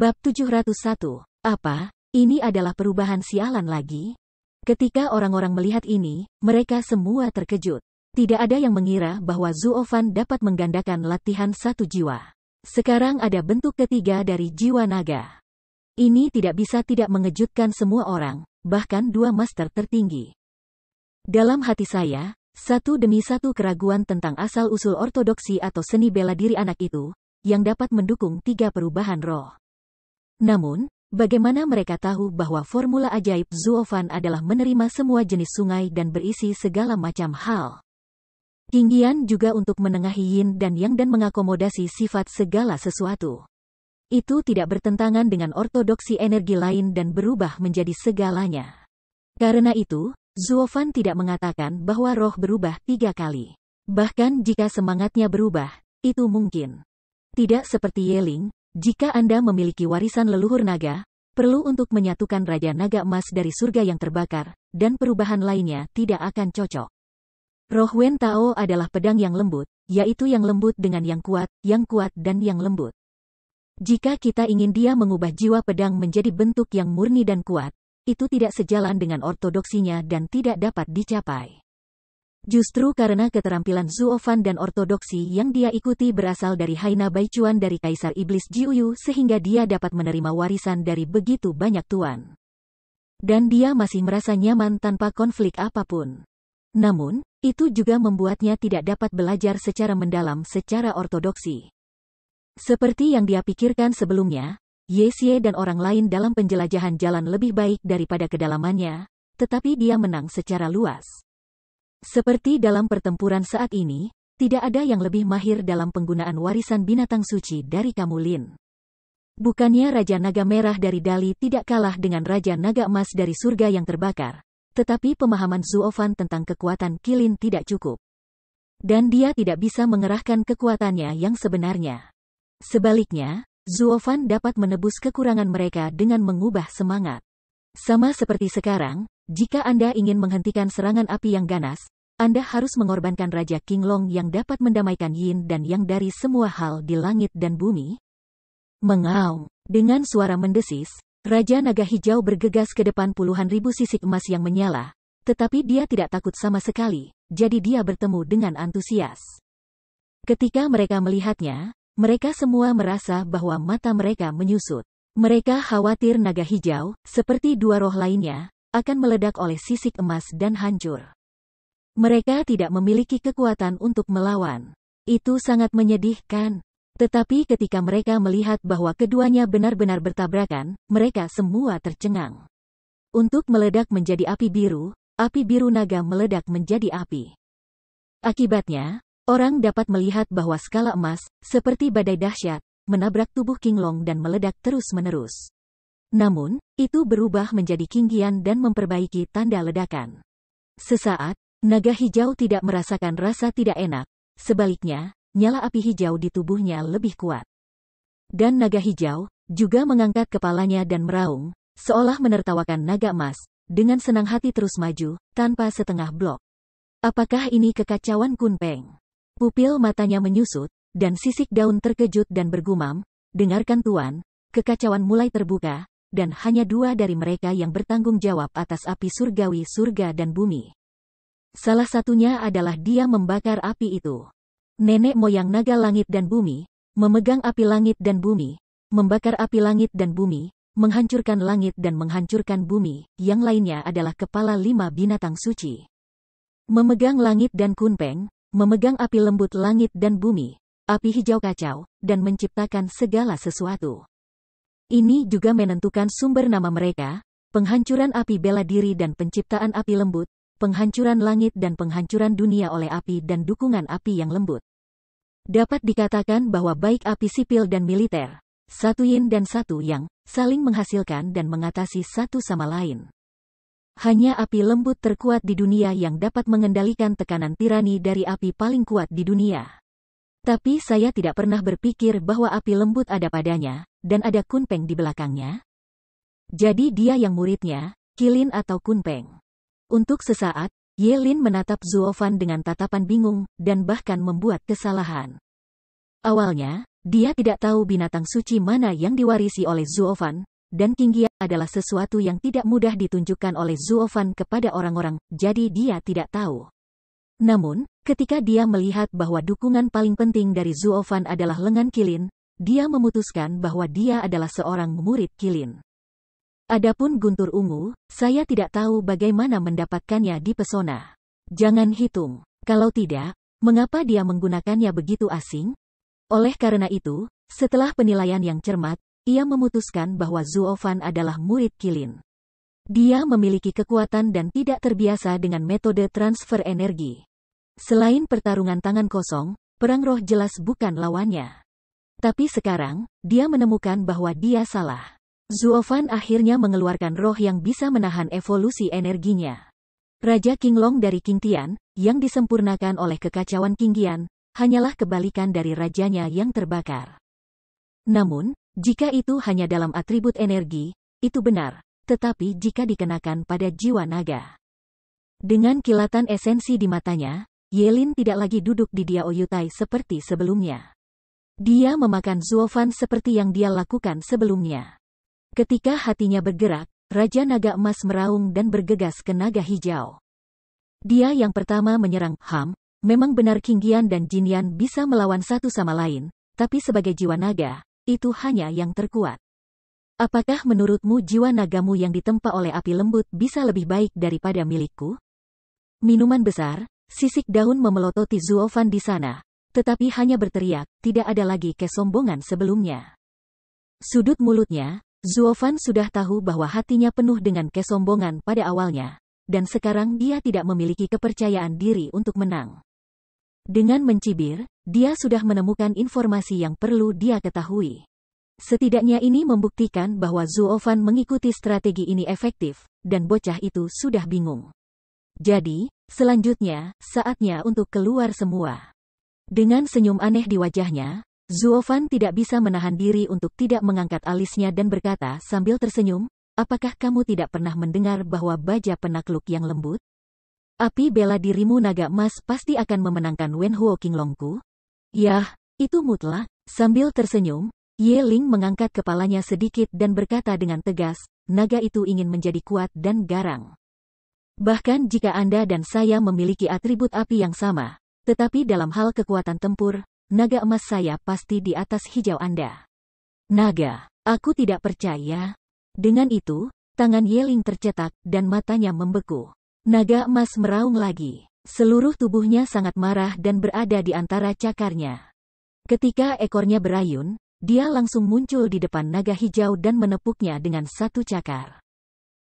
Bab 701. Apa? Ini adalah perubahan sialan lagi? Ketika orang-orang melihat ini, mereka semua terkejut. Tidak ada yang mengira bahwa Zuofan dapat menggandakan latihan satu jiwa. Sekarang ada bentuk ketiga dari jiwa naga. Ini tidak bisa tidak mengejutkan semua orang, bahkan dua master tertinggi. Dalam hati saya, satu demi satu keraguan tentang asal-usul ortodoksi atau seni bela diri anak itu, yang dapat mendukung tiga perubahan roh. Namun, bagaimana mereka tahu bahwa formula ajaib Zuofan adalah menerima semua jenis sungai dan berisi segala macam hal? Tinggian juga untuk menengahi yin dan yang dan mengakomodasi sifat segala sesuatu. Itu tidak bertentangan dengan ortodoksi energi lain dan berubah menjadi segalanya. Karena itu, Zuofan tidak mengatakan bahwa roh berubah tiga kali. Bahkan jika semangatnya berubah, itu mungkin. Tidak seperti Yeling, jika Anda memiliki warisan leluhur naga, perlu untuk menyatukan Raja Naga Emas dari surga yang terbakar, dan perubahan lainnya tidak akan cocok. Rohwen Tao adalah pedang yang lembut, yaitu yang lembut dengan yang kuat, yang kuat dan yang lembut. Jika kita ingin dia mengubah jiwa pedang menjadi bentuk yang murni dan kuat, itu tidak sejalan dengan ortodoksinya dan tidak dapat dicapai. Justru karena keterampilan Zuofan dan ortodoksi yang dia ikuti berasal dari Haina Baichuan dari Kaisar Iblis Jiuyu sehingga dia dapat menerima warisan dari begitu banyak tuan. Dan dia masih merasa nyaman tanpa konflik apapun. Namun, itu juga membuatnya tidak dapat belajar secara mendalam secara ortodoksi. Seperti yang dia pikirkan sebelumnya, Yesye dan orang lain dalam penjelajahan jalan lebih baik daripada kedalamannya, tetapi dia menang secara luas. Seperti dalam pertempuran saat ini, tidak ada yang lebih mahir dalam penggunaan warisan binatang suci dari kamu Lin. Bukannya Raja Naga Merah dari Dali tidak kalah dengan Raja Naga Emas dari surga yang terbakar, tetapi pemahaman Zuofan tentang kekuatan Kilin tidak cukup. Dan dia tidak bisa mengerahkan kekuatannya yang sebenarnya. Sebaliknya, Zuofan dapat menebus kekurangan mereka dengan mengubah semangat. Sama seperti sekarang, jika Anda ingin menghentikan serangan api yang ganas, Anda harus mengorbankan Raja King Long yang dapat mendamaikan Yin dan Yang dari semua hal di langit dan bumi. Mengaum. Dengan suara mendesis, Raja Naga Hijau bergegas ke depan puluhan ribu sisik emas yang menyala. Tetapi dia tidak takut sama sekali, jadi dia bertemu dengan antusias. Ketika mereka melihatnya, mereka semua merasa bahwa mata mereka menyusut. Mereka khawatir naga hijau, seperti dua roh lainnya, akan meledak oleh sisik emas dan hancur. Mereka tidak memiliki kekuatan untuk melawan. Itu sangat menyedihkan. Tetapi ketika mereka melihat bahwa keduanya benar-benar bertabrakan, mereka semua tercengang. Untuk meledak menjadi api biru, api biru naga meledak menjadi api. Akibatnya, orang dapat melihat bahwa skala emas, seperti badai dahsyat, menabrak tubuh King Long dan meledak terus-menerus. Namun, itu berubah menjadi kinggian dan memperbaiki tanda ledakan. Sesaat, naga hijau tidak merasakan rasa tidak enak. Sebaliknya, nyala api hijau di tubuhnya lebih kuat. Dan naga hijau juga mengangkat kepalanya dan meraung, seolah menertawakan naga emas, dengan senang hati terus maju, tanpa setengah blok. Apakah ini kekacauan Kunpeng? Pupil matanya menyusut, dan sisik daun terkejut dan bergumam, dengarkan Tuan, kekacauan mulai terbuka, dan hanya dua dari mereka yang bertanggung jawab atas api surgawi surga dan bumi. Salah satunya adalah dia membakar api itu. Nenek moyang naga langit dan bumi, memegang api langit dan bumi, membakar api langit dan bumi, menghancurkan langit dan menghancurkan bumi, yang lainnya adalah kepala lima binatang suci. Memegang langit dan kunpeng, memegang api lembut langit dan bumi, api hijau kacau, dan menciptakan segala sesuatu. Ini juga menentukan sumber nama mereka, penghancuran api bela diri dan penciptaan api lembut, penghancuran langit dan penghancuran dunia oleh api dan dukungan api yang lembut. Dapat dikatakan bahwa baik api sipil dan militer, satu yin dan satu yang, saling menghasilkan dan mengatasi satu sama lain. Hanya api lembut terkuat di dunia yang dapat mengendalikan tekanan tirani dari api paling kuat di dunia. Tapi saya tidak pernah berpikir bahwa api lembut ada padanya, dan ada Kunpeng di belakangnya? Jadi dia yang muridnya, Kilin atau Kunpeng. Untuk sesaat, Yelin menatap Zuofan dengan tatapan bingung, dan bahkan membuat kesalahan. Awalnya, dia tidak tahu binatang suci mana yang diwarisi oleh Zuofan, dan Kingia adalah sesuatu yang tidak mudah ditunjukkan oleh Zuofan kepada orang-orang, jadi dia tidak tahu. Namun, ketika dia melihat bahwa dukungan paling penting dari Zuofan adalah lengan Kilin, dia memutuskan bahwa dia adalah seorang murid Kilin. Adapun Guntur Ungu, saya tidak tahu bagaimana mendapatkannya di pesona. Jangan hitung. Kalau tidak, mengapa dia menggunakannya begitu asing? Oleh karena itu, setelah penilaian yang cermat, ia memutuskan bahwa Zuofan adalah murid Kilin. Dia memiliki kekuatan dan tidak terbiasa dengan metode transfer energi. Selain pertarungan tangan kosong, perang roh jelas bukan lawannya. Tapi sekarang, dia menemukan bahwa dia salah. Zuofan akhirnya mengeluarkan roh yang bisa menahan evolusi energinya. Raja Long dari Tian, yang disempurnakan oleh kekacauan Qinggian, hanyalah kebalikan dari rajanya yang terbakar. Namun, jika itu hanya dalam atribut energi, itu benar, tetapi jika dikenakan pada jiwa naga. Dengan kilatan esensi di matanya, Yelin tidak lagi duduk di Diaoyutai Oyutai seperti sebelumnya. Dia memakan Zuofan seperti yang dia lakukan sebelumnya. Ketika hatinya bergerak, Raja Naga Emas meraung dan bergegas ke Naga Hijau. Dia yang pertama menyerang Ham, memang benar King Gian dan Jin Yan bisa melawan satu sama lain, tapi sebagai jiwa naga, itu hanya yang terkuat. Apakah menurutmu jiwa nagamu yang ditempa oleh api lembut bisa lebih baik daripada milikku? Minuman besar, sisik daun memelototi Zuofan di sana, tetapi hanya berteriak, tidak ada lagi kesombongan sebelumnya. Sudut mulutnya, Zuofan sudah tahu bahwa hatinya penuh dengan kesombongan pada awalnya, dan sekarang dia tidak memiliki kepercayaan diri untuk menang. Dengan mencibir, dia sudah menemukan informasi yang perlu dia ketahui. Setidaknya ini membuktikan bahwa Zuofan mengikuti strategi ini efektif, dan bocah itu sudah bingung. Jadi, selanjutnya, saatnya untuk keluar semua. Dengan senyum aneh di wajahnya, Zuofan tidak bisa menahan diri untuk tidak mengangkat alisnya dan berkata sambil tersenyum, apakah kamu tidak pernah mendengar bahwa baja penakluk yang lembut? Api bela dirimu naga emas pasti akan memenangkan Wen Huo Qinglongku? Yah, itu mutlak. Sambil tersenyum, Ye Ling mengangkat kepalanya sedikit dan berkata dengan tegas, naga itu ingin menjadi kuat dan garang. Bahkan jika Anda dan saya memiliki atribut api yang sama, tetapi dalam hal kekuatan tempur, naga emas saya pasti di atas hijau Anda. Naga, aku tidak percaya. Dengan itu, tangan Yeling tercetak dan matanya membeku. Naga emas meraung lagi. Seluruh tubuhnya sangat marah dan berada di antara cakarnya. Ketika ekornya berayun, dia langsung muncul di depan naga hijau dan menepuknya dengan satu cakar.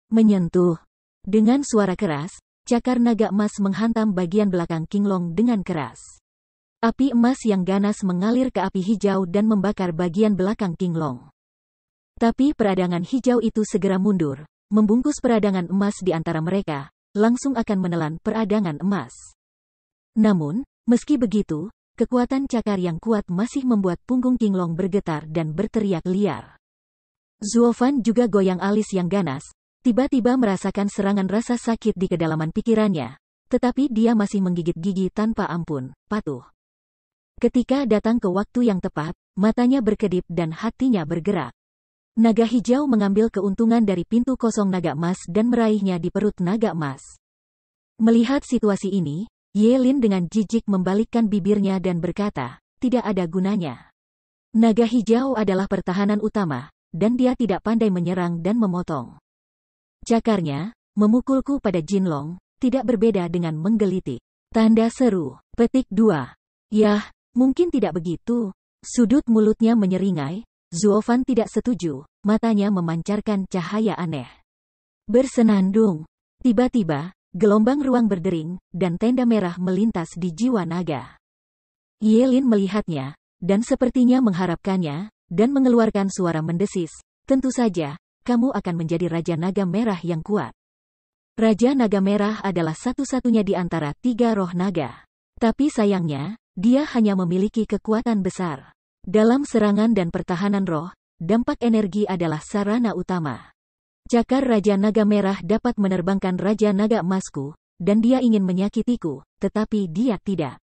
Menyentuh. Dengan suara keras, Cakar naga emas menghantam bagian belakang Kinglong dengan keras. Api emas yang ganas mengalir ke api hijau dan membakar bagian belakang Kinglong. Tapi peradangan hijau itu segera mundur, membungkus peradangan emas di antara mereka, langsung akan menelan peradangan emas. Namun, meski begitu, kekuatan cakar yang kuat masih membuat punggung Kinglong bergetar dan berteriak liar. Zuofan juga goyang alis yang ganas, Tiba-tiba merasakan serangan rasa sakit di kedalaman pikirannya. Tetapi dia masih menggigit gigi tanpa ampun, patuh. Ketika datang ke waktu yang tepat, matanya berkedip dan hatinya bergerak. Naga hijau mengambil keuntungan dari pintu kosong naga emas dan meraihnya di perut naga emas. Melihat situasi ini, Yelin dengan jijik membalikkan bibirnya dan berkata, tidak ada gunanya. Naga hijau adalah pertahanan utama, dan dia tidak pandai menyerang dan memotong. Cakarnya, memukulku pada Jinlong, tidak berbeda dengan menggelitik. Tanda seru. Petik dua. Yah, mungkin tidak begitu. Sudut mulutnya menyeringai, Zuofan tidak setuju, matanya memancarkan cahaya aneh. Bersenandung. Tiba-tiba, gelombang ruang berdering, dan tenda merah melintas di jiwa naga. Yelin melihatnya, dan sepertinya mengharapkannya, dan mengeluarkan suara mendesis. Tentu saja, kamu akan menjadi Raja Naga Merah yang kuat. Raja Naga Merah adalah satu-satunya di antara tiga roh naga. Tapi sayangnya, dia hanya memiliki kekuatan besar. Dalam serangan dan pertahanan roh, dampak energi adalah sarana utama. Cakar Raja Naga Merah dapat menerbangkan Raja Naga Emasku, dan dia ingin menyakitiku, tetapi dia tidak.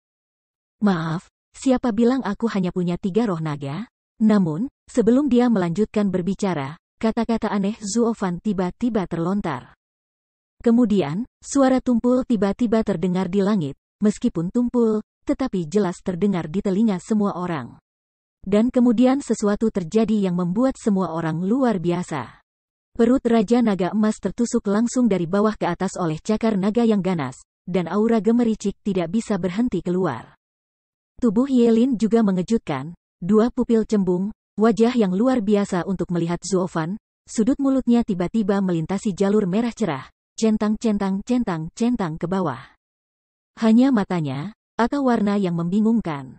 Maaf, siapa bilang aku hanya punya tiga roh naga? Namun, sebelum dia melanjutkan berbicara, Kata-kata aneh Zuofan tiba-tiba terlontar. Kemudian, suara tumpul tiba-tiba terdengar di langit, meskipun tumpul, tetapi jelas terdengar di telinga semua orang. Dan kemudian sesuatu terjadi yang membuat semua orang luar biasa. Perut Raja Naga Emas tertusuk langsung dari bawah ke atas oleh cakar naga yang ganas, dan aura gemericik tidak bisa berhenti keluar. Tubuh Yelin juga mengejutkan, dua pupil cembung, Wajah yang luar biasa untuk melihat Zuofan, sudut mulutnya tiba-tiba melintasi jalur merah cerah, centang-centang-centang-centang ke bawah. Hanya matanya, atau warna yang membingungkan.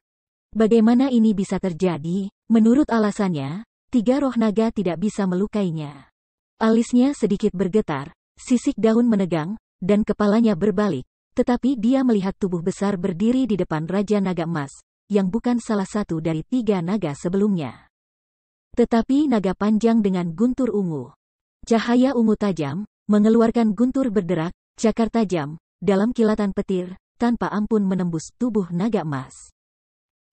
Bagaimana ini bisa terjadi? Menurut alasannya, tiga roh naga tidak bisa melukainya. Alisnya sedikit bergetar, sisik daun menegang, dan kepalanya berbalik, tetapi dia melihat tubuh besar berdiri di depan Raja Naga Emas, yang bukan salah satu dari tiga naga sebelumnya. Tetapi naga panjang dengan guntur ungu. Cahaya ungu tajam, mengeluarkan guntur berderak, cakar tajam, dalam kilatan petir, tanpa ampun menembus tubuh naga emas.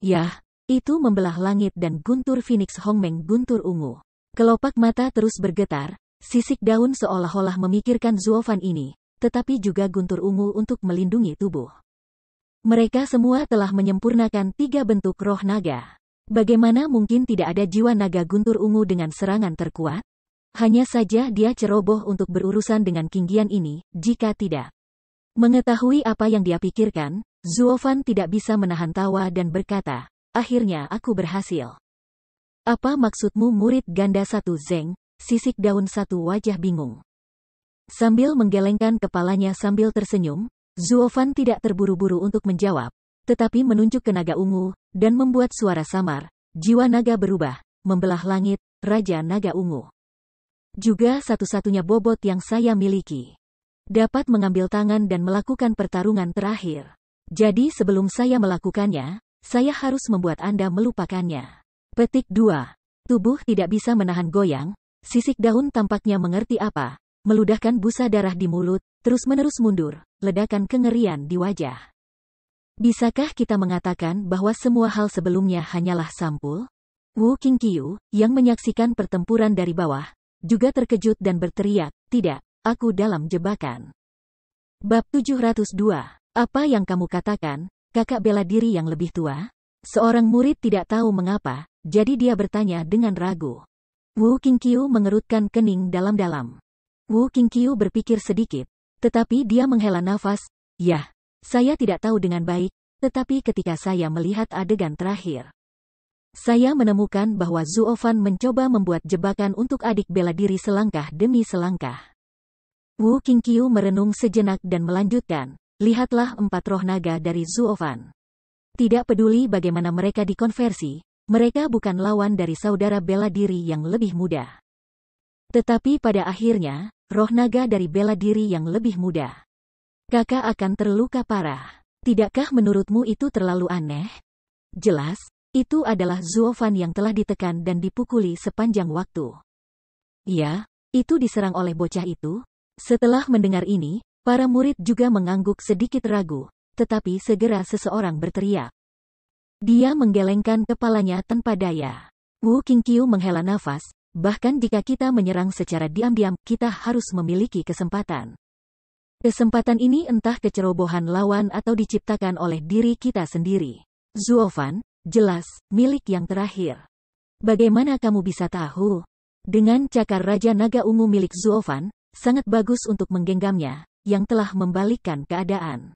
Yah, itu membelah langit dan guntur Phoenix Hongmeng guntur ungu. Kelopak mata terus bergetar, sisik daun seolah-olah memikirkan Zuofan ini, tetapi juga guntur ungu untuk melindungi tubuh. Mereka semua telah menyempurnakan tiga bentuk roh naga. Bagaimana mungkin tidak ada jiwa naga guntur ungu dengan serangan terkuat? Hanya saja dia ceroboh untuk berurusan dengan Kinggian ini, jika tidak. Mengetahui apa yang dia pikirkan, Zuofan tidak bisa menahan tawa dan berkata, akhirnya aku berhasil. Apa maksudmu murid ganda satu Zeng, sisik daun satu wajah bingung. Sambil menggelengkan kepalanya sambil tersenyum, Zuofan tidak terburu-buru untuk menjawab, tetapi menunjuk ke naga ungu, dan membuat suara samar. Jiwa naga berubah, membelah langit, Raja Naga Ungu. Juga satu-satunya bobot yang saya miliki. Dapat mengambil tangan dan melakukan pertarungan terakhir. Jadi sebelum saya melakukannya, saya harus membuat Anda melupakannya. Petik 2. Tubuh tidak bisa menahan goyang, sisik daun tampaknya mengerti apa, meludahkan busa darah di mulut, terus-menerus mundur, ledakan kengerian di wajah. Bisakah kita mengatakan bahwa semua hal sebelumnya hanyalah sampul? Wu Qingqiu, yang menyaksikan pertempuran dari bawah, juga terkejut dan berteriak, tidak, aku dalam jebakan. Bab 702, apa yang kamu katakan, kakak bela diri yang lebih tua? Seorang murid tidak tahu mengapa, jadi dia bertanya dengan ragu. Wu Qingqiu mengerutkan kening dalam-dalam. Wu Qingqiu berpikir sedikit, tetapi dia menghela nafas, Yah, saya tidak tahu dengan baik, tetapi ketika saya melihat adegan terakhir, saya menemukan bahwa Zuofan mencoba membuat jebakan untuk adik bela diri selangkah demi selangkah. Wu Qingqiu merenung sejenak dan melanjutkan, lihatlah empat roh naga dari Zuofan. Tidak peduli bagaimana mereka dikonversi, mereka bukan lawan dari saudara bela diri yang lebih muda. Tetapi pada akhirnya, roh naga dari bela diri yang lebih muda kakak akan terluka parah. Tidakkah menurutmu itu terlalu aneh? Jelas, itu adalah Zuofan yang telah ditekan dan dipukuli sepanjang waktu. Ya, itu diserang oleh bocah itu. Setelah mendengar ini, para murid juga mengangguk sedikit ragu, tetapi segera seseorang berteriak. Dia menggelengkan kepalanya tanpa daya. Wu Qingqiu menghela nafas, bahkan jika kita menyerang secara diam-diam, kita harus memiliki kesempatan. Kesempatan ini entah kecerobohan lawan atau diciptakan oleh diri kita sendiri. Zuofan, jelas, milik yang terakhir. Bagaimana kamu bisa tahu? Dengan cakar Raja Naga Ungu milik Zuofan, sangat bagus untuk menggenggamnya, yang telah membalikkan keadaan.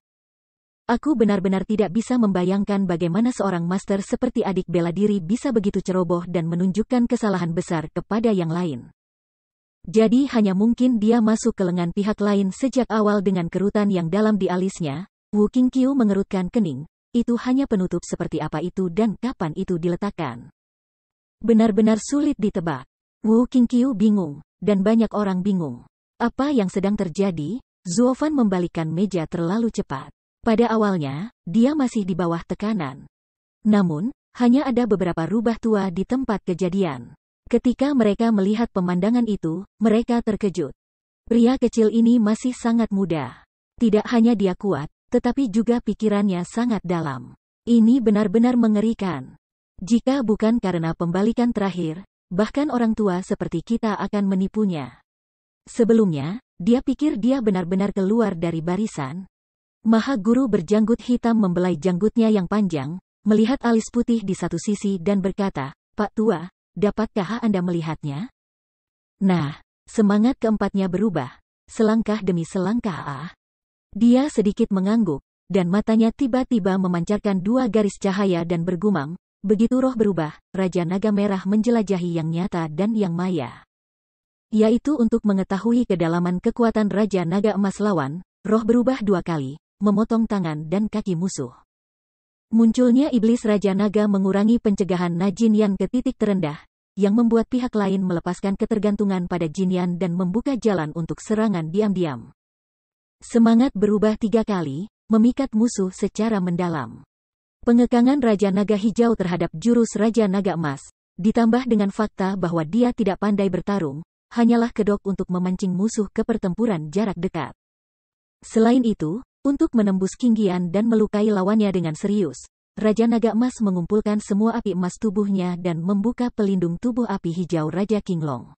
Aku benar-benar tidak bisa membayangkan bagaimana seorang master seperti adik bela diri bisa begitu ceroboh dan menunjukkan kesalahan besar kepada yang lain. Jadi hanya mungkin dia masuk ke lengan pihak lain sejak awal dengan kerutan yang dalam di alisnya. Wu Qingqiu mengerutkan kening. Itu hanya penutup seperti apa itu dan kapan itu diletakkan. Benar-benar sulit ditebak. Wu Qingqiu bingung, dan banyak orang bingung. Apa yang sedang terjadi? Zuo Fan membalikkan meja terlalu cepat. Pada awalnya, dia masih di bawah tekanan. Namun, hanya ada beberapa rubah tua di tempat kejadian. Ketika mereka melihat pemandangan itu, mereka terkejut. Pria kecil ini masih sangat muda. Tidak hanya dia kuat, tetapi juga pikirannya sangat dalam. Ini benar-benar mengerikan. Jika bukan karena pembalikan terakhir, bahkan orang tua seperti kita akan menipunya. Sebelumnya, dia pikir dia benar-benar keluar dari barisan. Maha Guru berjanggut hitam membelai janggutnya yang panjang, melihat alis putih di satu sisi dan berkata, Pak Tua, Dapatkah Anda melihatnya? Nah, semangat keempatnya berubah, selangkah demi selangkah ah. Dia sedikit mengangguk, dan matanya tiba-tiba memancarkan dua garis cahaya dan bergumam, begitu roh berubah, Raja Naga Merah menjelajahi yang nyata dan yang maya. Yaitu untuk mengetahui kedalaman kekuatan Raja Naga Emas lawan, roh berubah dua kali, memotong tangan dan kaki musuh. Munculnya iblis Raja Naga mengurangi pencegahan Najin Yan ke titik terendah, yang membuat pihak lain melepaskan ketergantungan pada Jin Yan dan membuka jalan untuk serangan diam-diam. Semangat berubah tiga kali, memikat musuh secara mendalam. Pengekangan Raja Naga Hijau terhadap jurus Raja Naga Emas, ditambah dengan fakta bahwa dia tidak pandai bertarung, hanyalah kedok untuk memancing musuh ke pertempuran jarak dekat. Selain itu, untuk menembus Kinggian dan melukai lawannya dengan serius, Raja Naga Emas mengumpulkan semua api emas tubuhnya dan membuka pelindung tubuh api hijau Raja Kinglong.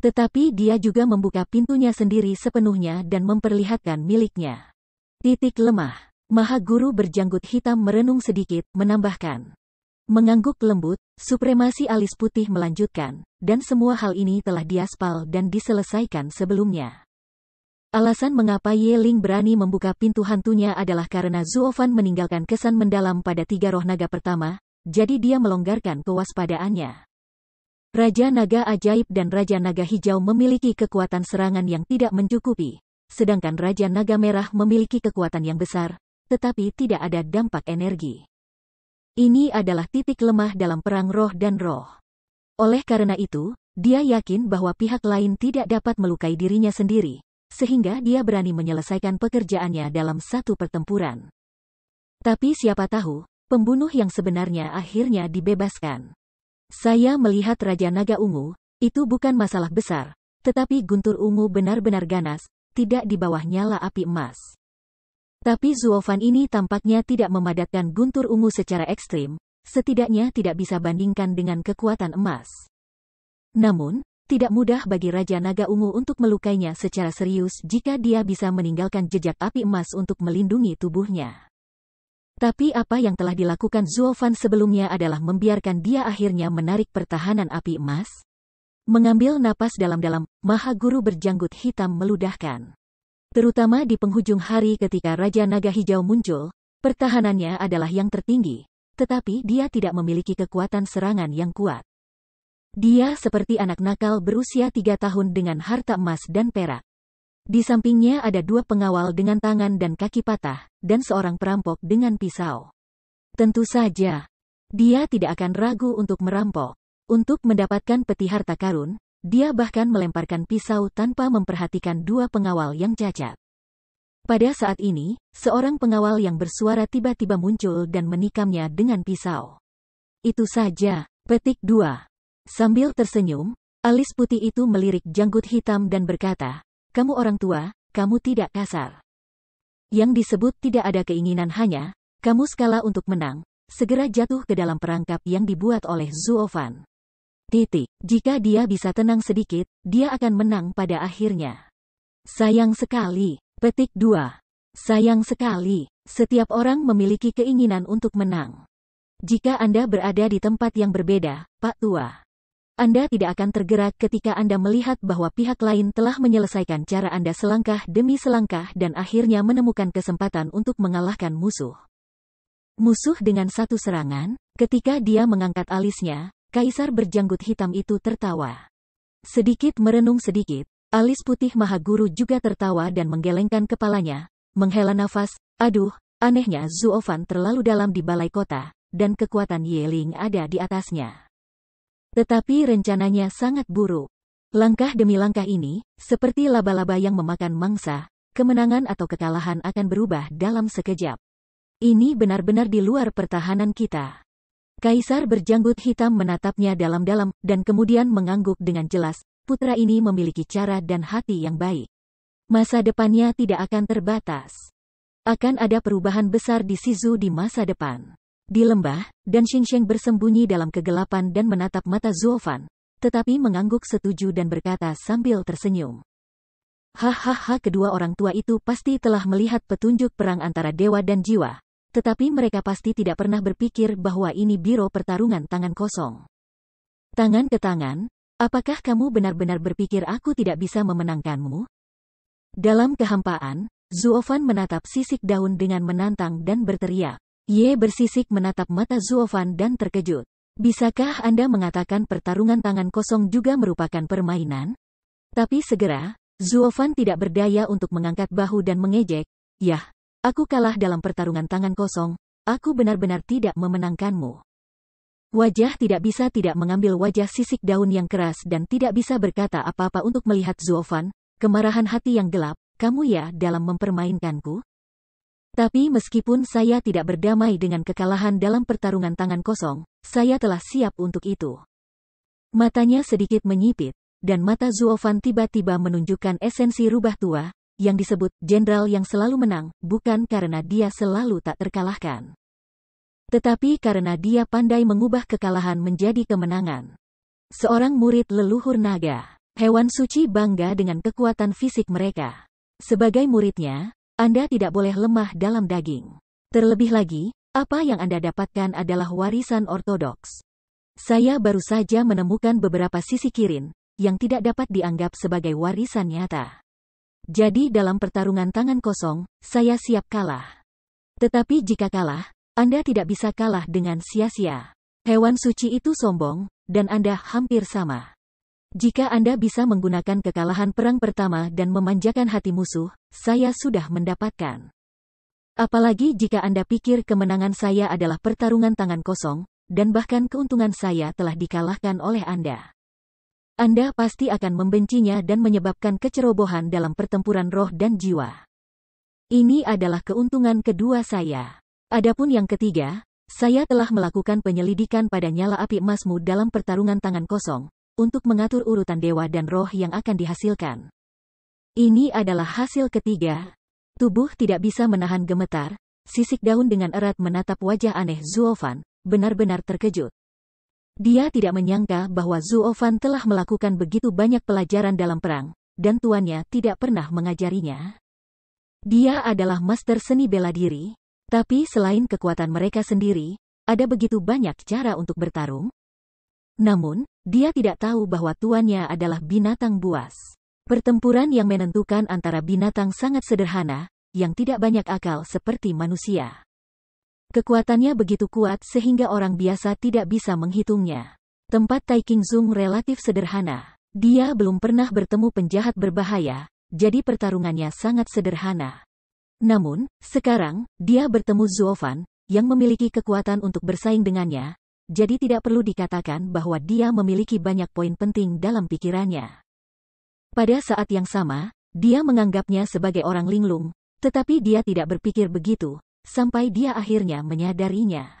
Tetapi dia juga membuka pintunya sendiri sepenuhnya dan memperlihatkan miliknya. Titik lemah. Maha Guru berjanggut hitam merenung sedikit, menambahkan. Mengangguk lembut, supremasi alis putih melanjutkan, dan semua hal ini telah diaspal dan diselesaikan sebelumnya. Alasan mengapa Yeling berani membuka pintu hantunya adalah karena Zuofan meninggalkan kesan mendalam pada tiga roh naga pertama, jadi dia melonggarkan kewaspadaannya. Raja Naga Ajaib dan Raja Naga Hijau memiliki kekuatan serangan yang tidak mencukupi, sedangkan Raja Naga Merah memiliki kekuatan yang besar, tetapi tidak ada dampak energi. Ini adalah titik lemah dalam perang roh dan roh. Oleh karena itu, dia yakin bahwa pihak lain tidak dapat melukai dirinya sendiri, sehingga dia berani menyelesaikan pekerjaannya dalam satu pertempuran. Tapi siapa tahu, pembunuh yang sebenarnya akhirnya dibebaskan. Saya melihat Raja Naga Ungu, itu bukan masalah besar, tetapi guntur ungu benar-benar ganas, tidak di bawah nyala api emas. Tapi Zuofan ini tampaknya tidak memadatkan guntur ungu secara ekstrim, setidaknya tidak bisa bandingkan dengan kekuatan emas. Namun, tidak mudah bagi Raja Naga Ungu untuk melukainya secara serius jika dia bisa meninggalkan jejak api emas untuk melindungi tubuhnya. Tapi apa yang telah dilakukan Zuofan sebelumnya adalah membiarkan dia akhirnya menarik pertahanan api emas. Mengambil napas dalam-dalam, Maha Guru berjanggut hitam meludahkan. Terutama di penghujung hari ketika Raja Naga Hijau muncul, pertahanannya adalah yang tertinggi, tetapi dia tidak memiliki kekuatan serangan yang kuat. Dia seperti anak nakal berusia tiga tahun dengan harta emas dan perak. Di sampingnya ada dua pengawal dengan tangan dan kaki patah, dan seorang perampok dengan pisau. Tentu saja, dia tidak akan ragu untuk merampok. Untuk mendapatkan peti harta karun, dia bahkan melemparkan pisau tanpa memperhatikan dua pengawal yang cacat. Pada saat ini, seorang pengawal yang bersuara tiba-tiba muncul dan menikamnya dengan pisau. Itu saja, petik dua. Sambil tersenyum, alis putih itu melirik janggut hitam dan berkata, kamu orang tua, kamu tidak kasar. Yang disebut tidak ada keinginan hanya, kamu skala untuk menang, segera jatuh ke dalam perangkap yang dibuat oleh Zuofan. Titik, jika dia bisa tenang sedikit, dia akan menang pada akhirnya. Sayang sekali, petik 2. Sayang sekali, setiap orang memiliki keinginan untuk menang. Jika Anda berada di tempat yang berbeda, Pak Tua, anda tidak akan tergerak ketika Anda melihat bahwa pihak lain telah menyelesaikan cara Anda selangkah demi selangkah dan akhirnya menemukan kesempatan untuk mengalahkan musuh. Musuh dengan satu serangan, ketika dia mengangkat alisnya, kaisar berjanggut hitam itu tertawa. Sedikit merenung sedikit, alis putih maha guru juga tertawa dan menggelengkan kepalanya, menghela nafas, aduh, anehnya Zuofan terlalu dalam di balai kota, dan kekuatan Yeling ada di atasnya. Tetapi rencananya sangat buruk. Langkah demi langkah ini, seperti laba-laba yang memakan mangsa, kemenangan atau kekalahan akan berubah dalam sekejap. Ini benar-benar di luar pertahanan kita. Kaisar berjanggut hitam menatapnya dalam-dalam, dan kemudian mengangguk dengan jelas, putra ini memiliki cara dan hati yang baik. Masa depannya tidak akan terbatas. Akan ada perubahan besar di Sizu di masa depan. Di lembah, dan Xingsheng bersembunyi dalam kegelapan dan menatap mata Zuofan. tetapi mengangguk setuju dan berkata sambil tersenyum. Hahaha kedua orang tua itu pasti telah melihat petunjuk perang antara dewa dan jiwa, tetapi mereka pasti tidak pernah berpikir bahwa ini biro pertarungan tangan kosong. Tangan ke tangan, apakah kamu benar-benar berpikir aku tidak bisa memenangkanmu? Dalam kehampaan, Zuofan menatap sisik daun dengan menantang dan berteriak. Ye bersisik menatap mata Zuofan dan terkejut. Bisakah Anda mengatakan pertarungan tangan kosong juga merupakan permainan? Tapi segera, Zuofan tidak berdaya untuk mengangkat bahu dan mengejek. Yah, aku kalah dalam pertarungan tangan kosong, aku benar-benar tidak memenangkanmu. Wajah tidak bisa tidak mengambil wajah sisik daun yang keras dan tidak bisa berkata apa-apa untuk melihat Zuofan, kemarahan hati yang gelap, kamu ya dalam mempermainkanku? Tapi meskipun saya tidak berdamai dengan kekalahan dalam pertarungan tangan kosong, saya telah siap untuk itu. Matanya sedikit menyipit, dan mata Zuofan tiba-tiba menunjukkan esensi rubah tua, yang disebut jenderal yang selalu menang, bukan karena dia selalu tak terkalahkan. Tetapi karena dia pandai mengubah kekalahan menjadi kemenangan. Seorang murid leluhur naga, hewan suci bangga dengan kekuatan fisik mereka. Sebagai muridnya, anda tidak boleh lemah dalam daging. Terlebih lagi, apa yang Anda dapatkan adalah warisan ortodoks. Saya baru saja menemukan beberapa sisi kirin, yang tidak dapat dianggap sebagai warisan nyata. Jadi dalam pertarungan tangan kosong, saya siap kalah. Tetapi jika kalah, Anda tidak bisa kalah dengan sia-sia. Hewan suci itu sombong, dan Anda hampir sama. Jika Anda bisa menggunakan kekalahan perang pertama dan memanjakan hati musuh, saya sudah mendapatkan. Apalagi jika Anda pikir kemenangan saya adalah pertarungan tangan kosong, dan bahkan keuntungan saya telah dikalahkan oleh Anda. Anda pasti akan membencinya dan menyebabkan kecerobohan dalam pertempuran roh dan jiwa. Ini adalah keuntungan kedua saya. Adapun yang ketiga, saya telah melakukan penyelidikan pada nyala api emasmu dalam pertarungan tangan kosong, untuk mengatur urutan dewa dan roh yang akan dihasilkan. Ini adalah hasil ketiga. Tubuh tidak bisa menahan gemetar, sisik daun dengan erat menatap wajah aneh Zuofan, benar-benar terkejut. Dia tidak menyangka bahwa Zuofan telah melakukan begitu banyak pelajaran dalam perang, dan tuannya tidak pernah mengajarinya. Dia adalah master seni bela diri, tapi selain kekuatan mereka sendiri, ada begitu banyak cara untuk bertarung. Namun, dia tidak tahu bahwa tuannya adalah binatang buas. Pertempuran yang menentukan antara binatang sangat sederhana, yang tidak banyak akal seperti manusia. Kekuatannya begitu kuat sehingga orang biasa tidak bisa menghitungnya. Tempat Tai Zung relatif sederhana. Dia belum pernah bertemu penjahat berbahaya, jadi pertarungannya sangat sederhana. Namun, sekarang, dia bertemu Zuofan, yang memiliki kekuatan untuk bersaing dengannya, jadi tidak perlu dikatakan bahwa dia memiliki banyak poin penting dalam pikirannya. Pada saat yang sama, dia menganggapnya sebagai orang linglung, tetapi dia tidak berpikir begitu, sampai dia akhirnya menyadarinya.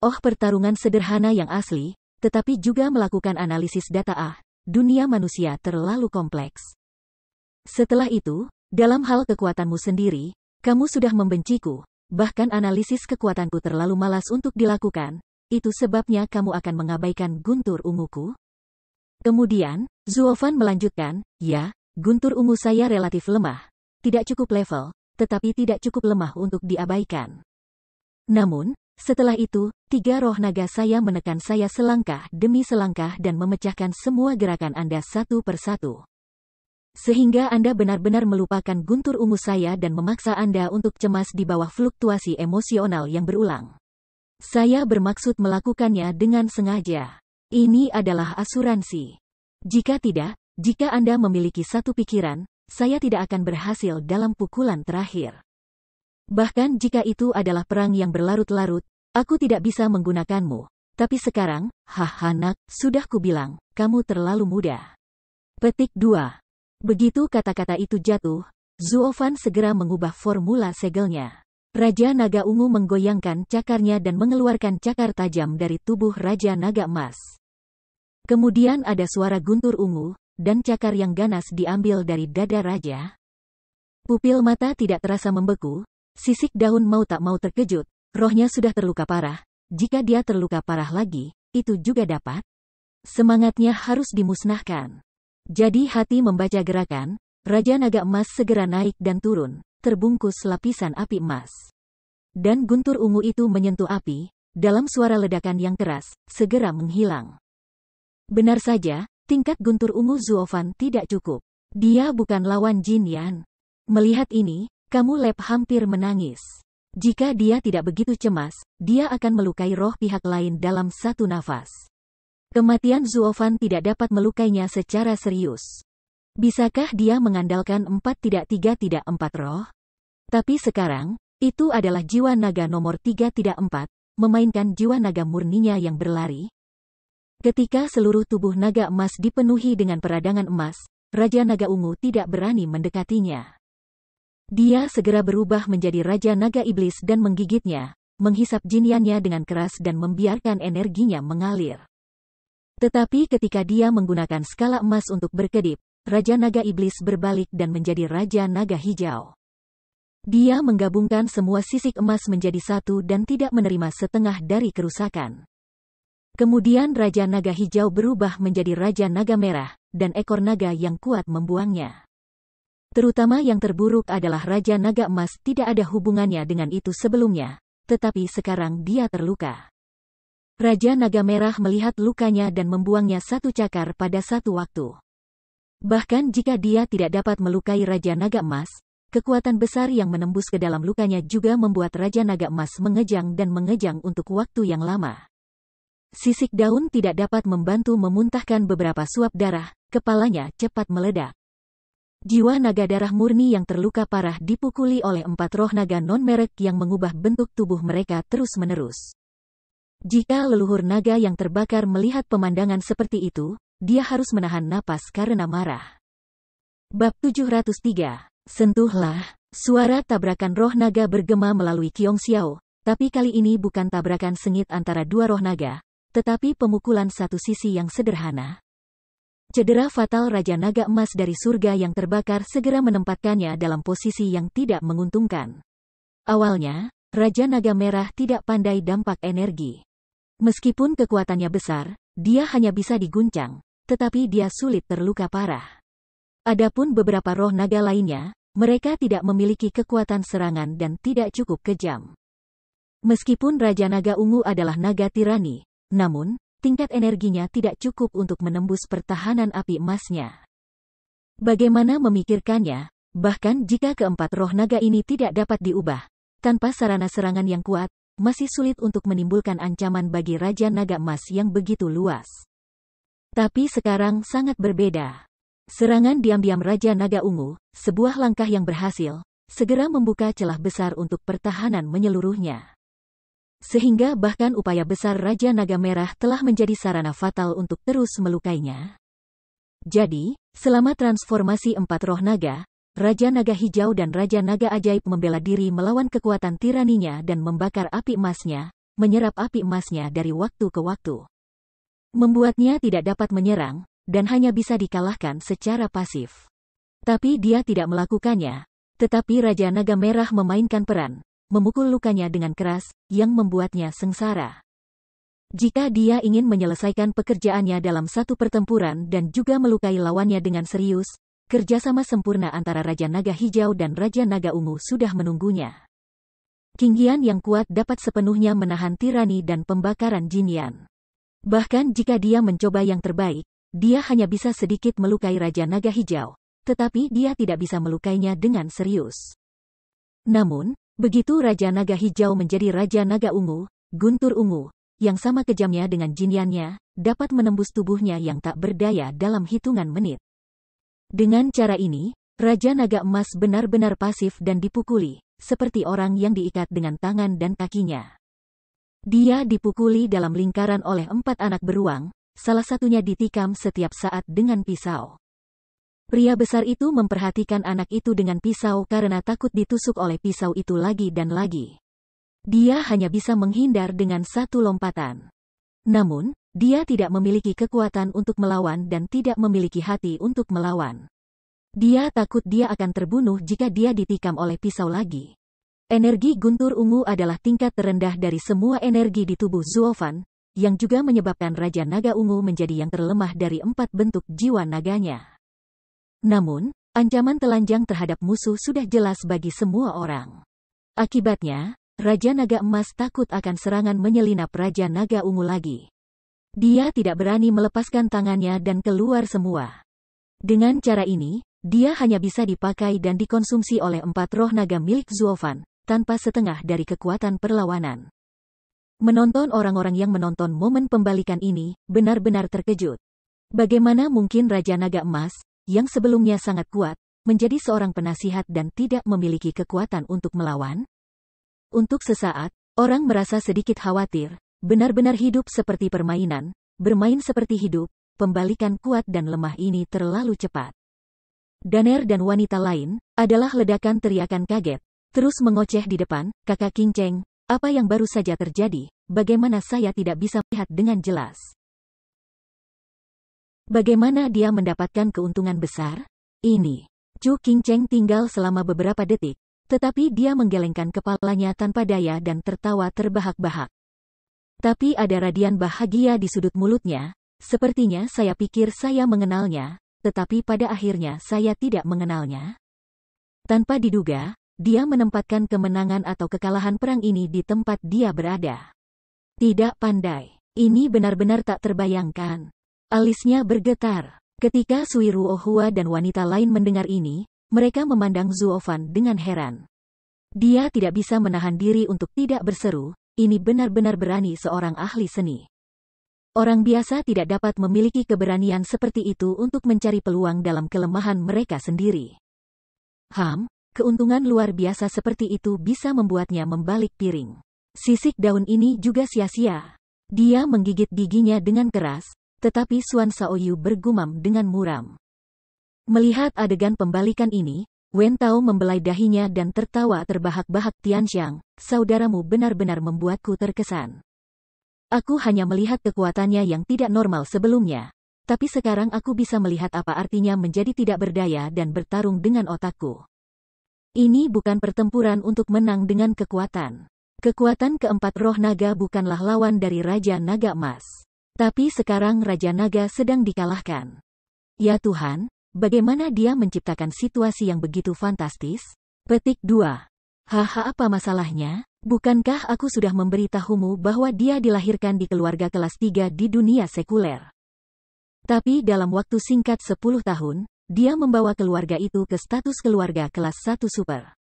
Oh pertarungan sederhana yang asli, tetapi juga melakukan analisis data ah, dunia manusia terlalu kompleks. Setelah itu, dalam hal kekuatanmu sendiri, kamu sudah membenciku, bahkan analisis kekuatanku terlalu malas untuk dilakukan, itu sebabnya kamu akan mengabaikan guntur unguku? Kemudian, Zuofan melanjutkan, ya, guntur ungu saya relatif lemah. Tidak cukup level, tetapi tidak cukup lemah untuk diabaikan. Namun, setelah itu, tiga roh naga saya menekan saya selangkah demi selangkah dan memecahkan semua gerakan Anda satu persatu. Sehingga Anda benar-benar melupakan guntur ungu saya dan memaksa Anda untuk cemas di bawah fluktuasi emosional yang berulang. Saya bermaksud melakukannya dengan sengaja. Ini adalah asuransi. Jika tidak, jika Anda memiliki satu pikiran, saya tidak akan berhasil dalam pukulan terakhir. Bahkan jika itu adalah perang yang berlarut-larut, aku tidak bisa menggunakanmu. Tapi sekarang, hahaha, sudah kubilang, kamu terlalu muda. Petik 2. Begitu kata-kata itu jatuh, Zuofan segera mengubah formula segelnya. Raja Naga Ungu menggoyangkan cakarnya dan mengeluarkan cakar tajam dari tubuh Raja Naga Emas. Kemudian ada suara guntur ungu, dan cakar yang ganas diambil dari dada Raja. Pupil mata tidak terasa membeku, sisik daun mau tak mau terkejut, rohnya sudah terluka parah, jika dia terluka parah lagi, itu juga dapat. Semangatnya harus dimusnahkan. Jadi hati membaca gerakan, Raja Naga Emas segera naik dan turun, terbungkus lapisan api emas. Dan guntur ungu itu menyentuh api, dalam suara ledakan yang keras, segera menghilang. Benar saja, tingkat guntur ungu Zuofan tidak cukup. Dia bukan lawan Jin Yan. Melihat ini, kamu lep hampir menangis. Jika dia tidak begitu cemas, dia akan melukai roh pihak lain dalam satu nafas. Kematian Zuofan tidak dapat melukainya secara serius. Bisakah dia mengandalkan empat tidak tiga tidak empat roh? Tapi sekarang, itu adalah jiwa naga nomor tiga tidak empat, memainkan jiwa naga murninya yang berlari. Ketika seluruh tubuh naga emas dipenuhi dengan peradangan emas, Raja Naga Ungu tidak berani mendekatinya. Dia segera berubah menjadi Raja Naga Iblis dan menggigitnya, menghisap jiniannya dengan keras dan membiarkan energinya mengalir. Tetapi ketika dia menggunakan skala emas untuk berkedip, Raja Naga Iblis berbalik dan menjadi Raja Naga Hijau. Dia menggabungkan semua sisik emas menjadi satu dan tidak menerima setengah dari kerusakan. Kemudian Raja Naga Hijau berubah menjadi Raja Naga Merah, dan ekor naga yang kuat membuangnya. Terutama yang terburuk adalah Raja Naga Emas tidak ada hubungannya dengan itu sebelumnya, tetapi sekarang dia terluka. Raja Naga Merah melihat lukanya dan membuangnya satu cakar pada satu waktu. Bahkan jika dia tidak dapat melukai Raja Naga Emas, kekuatan besar yang menembus ke dalam lukanya juga membuat Raja Naga Emas mengejang dan mengejang untuk waktu yang lama. Sisik daun tidak dapat membantu memuntahkan beberapa suap darah, kepalanya cepat meledak. Jiwa naga darah murni yang terluka parah dipukuli oleh empat roh naga non-merek yang mengubah bentuk tubuh mereka terus-menerus. Jika leluhur naga yang terbakar melihat pemandangan seperti itu, dia harus menahan napas karena marah. Bab 703, Sentuhlah, suara tabrakan roh naga bergema melalui Kiong Xiao, tapi kali ini bukan tabrakan sengit antara dua roh naga, tetapi pemukulan satu sisi yang sederhana. Cedera fatal Raja Naga Emas dari surga yang terbakar segera menempatkannya dalam posisi yang tidak menguntungkan. Awalnya, Raja Naga Merah tidak pandai dampak energi. Meskipun kekuatannya besar, dia hanya bisa diguncang, tetapi dia sulit terluka parah. Adapun beberapa roh naga lainnya, mereka tidak memiliki kekuatan serangan dan tidak cukup kejam. Meskipun Raja Naga Ungu adalah naga tirani, namun, tingkat energinya tidak cukup untuk menembus pertahanan api emasnya. Bagaimana memikirkannya, bahkan jika keempat roh naga ini tidak dapat diubah, tanpa sarana serangan yang kuat, masih sulit untuk menimbulkan ancaman bagi Raja Naga Emas yang begitu luas. Tapi sekarang sangat berbeda. Serangan diam-diam Raja Naga Ungu, sebuah langkah yang berhasil, segera membuka celah besar untuk pertahanan menyeluruhnya. Sehingga bahkan upaya besar Raja Naga Merah telah menjadi sarana fatal untuk terus melukainya. Jadi, selama transformasi empat roh naga, Raja Naga Hijau dan Raja Naga Ajaib membela diri melawan kekuatan tiraninya dan membakar api emasnya, menyerap api emasnya dari waktu ke waktu membuatnya tidak dapat menyerang, dan hanya bisa dikalahkan secara pasif. Tapi dia tidak melakukannya. Tetapi Raja Naga Merah memainkan peran, memukul lukanya dengan keras, yang membuatnya sengsara. Jika dia ingin menyelesaikan pekerjaannya dalam satu pertempuran dan juga melukai lawannya dengan serius, kerjasama sempurna antara Raja Naga Hijau dan Raja Naga Ungu sudah menunggunya. Kinggian yang kuat dapat sepenuhnya menahan tirani dan pembakaran jinian. Bahkan jika dia mencoba yang terbaik, dia hanya bisa sedikit melukai Raja Naga Hijau, tetapi dia tidak bisa melukainya dengan serius. Namun, begitu Raja Naga Hijau menjadi Raja Naga Ungu, Guntur Ungu, yang sama kejamnya dengan jiniannya, dapat menembus tubuhnya yang tak berdaya dalam hitungan menit. Dengan cara ini, Raja Naga Emas benar-benar pasif dan dipukuli, seperti orang yang diikat dengan tangan dan kakinya. Dia dipukuli dalam lingkaran oleh empat anak beruang, salah satunya ditikam setiap saat dengan pisau. Pria besar itu memperhatikan anak itu dengan pisau karena takut ditusuk oleh pisau itu lagi dan lagi. Dia hanya bisa menghindar dengan satu lompatan. Namun, dia tidak memiliki kekuatan untuk melawan dan tidak memiliki hati untuk melawan. Dia takut dia akan terbunuh jika dia ditikam oleh pisau lagi. Energi guntur ungu adalah tingkat terendah dari semua energi di tubuh Zuofan, yang juga menyebabkan Raja Naga Ungu menjadi yang terlemah dari empat bentuk jiwa naganya. Namun, ancaman telanjang terhadap musuh sudah jelas bagi semua orang. Akibatnya, Raja Naga Emas takut akan serangan menyelinap Raja Naga Ungu lagi. Dia tidak berani melepaskan tangannya dan keluar semua. Dengan cara ini, dia hanya bisa dipakai dan dikonsumsi oleh empat roh naga milik Zuofan, tanpa setengah dari kekuatan perlawanan. Menonton orang-orang yang menonton momen pembalikan ini, benar-benar terkejut. Bagaimana mungkin Raja Naga Emas, yang sebelumnya sangat kuat, menjadi seorang penasihat dan tidak memiliki kekuatan untuk melawan? Untuk sesaat, orang merasa sedikit khawatir, benar-benar hidup seperti permainan, bermain seperti hidup, pembalikan kuat dan lemah ini terlalu cepat. Daner dan wanita lain adalah ledakan teriakan kaget, Terus mengoceh di depan, kakak King Cheng. apa yang baru saja terjadi, bagaimana saya tidak bisa melihat dengan jelas. Bagaimana dia mendapatkan keuntungan besar? Ini. Chu King Cheng tinggal selama beberapa detik, tetapi dia menggelengkan kepalanya tanpa daya dan tertawa terbahak-bahak. Tapi ada radian bahagia di sudut mulutnya, sepertinya saya pikir saya mengenalnya, tetapi pada akhirnya saya tidak mengenalnya. Tanpa diduga, dia menempatkan kemenangan atau kekalahan perang ini di tempat dia berada. Tidak pandai. Ini benar-benar tak terbayangkan. Alisnya bergetar. Ketika Sui Ohua dan wanita lain mendengar ini, mereka memandang Zuofan dengan heran. Dia tidak bisa menahan diri untuk tidak berseru, ini benar-benar berani seorang ahli seni. Orang biasa tidak dapat memiliki keberanian seperti itu untuk mencari peluang dalam kelemahan mereka sendiri. Ham, Keuntungan luar biasa seperti itu bisa membuatnya membalik piring. Sisik daun ini juga sia-sia. Dia menggigit giginya dengan keras, tetapi Suan Saoyu bergumam dengan muram. Melihat adegan pembalikan ini, Wen Tao membelai dahinya dan tertawa terbahak-bahak Tianxiang, saudaramu benar-benar membuatku terkesan. Aku hanya melihat kekuatannya yang tidak normal sebelumnya. Tapi sekarang aku bisa melihat apa artinya menjadi tidak berdaya dan bertarung dengan otakku. Ini bukan pertempuran untuk menang dengan kekuatan. Kekuatan keempat roh naga bukanlah lawan dari Raja Naga Emas. Tapi sekarang Raja Naga sedang dikalahkan. Ya Tuhan, bagaimana dia menciptakan situasi yang begitu fantastis? Petik 2. Haha apa masalahnya? Bukankah aku sudah memberitahumu bahwa dia dilahirkan di keluarga kelas 3 di dunia sekuler? Tapi dalam waktu singkat 10 tahun, dia membawa keluarga itu ke status keluarga kelas 1 super.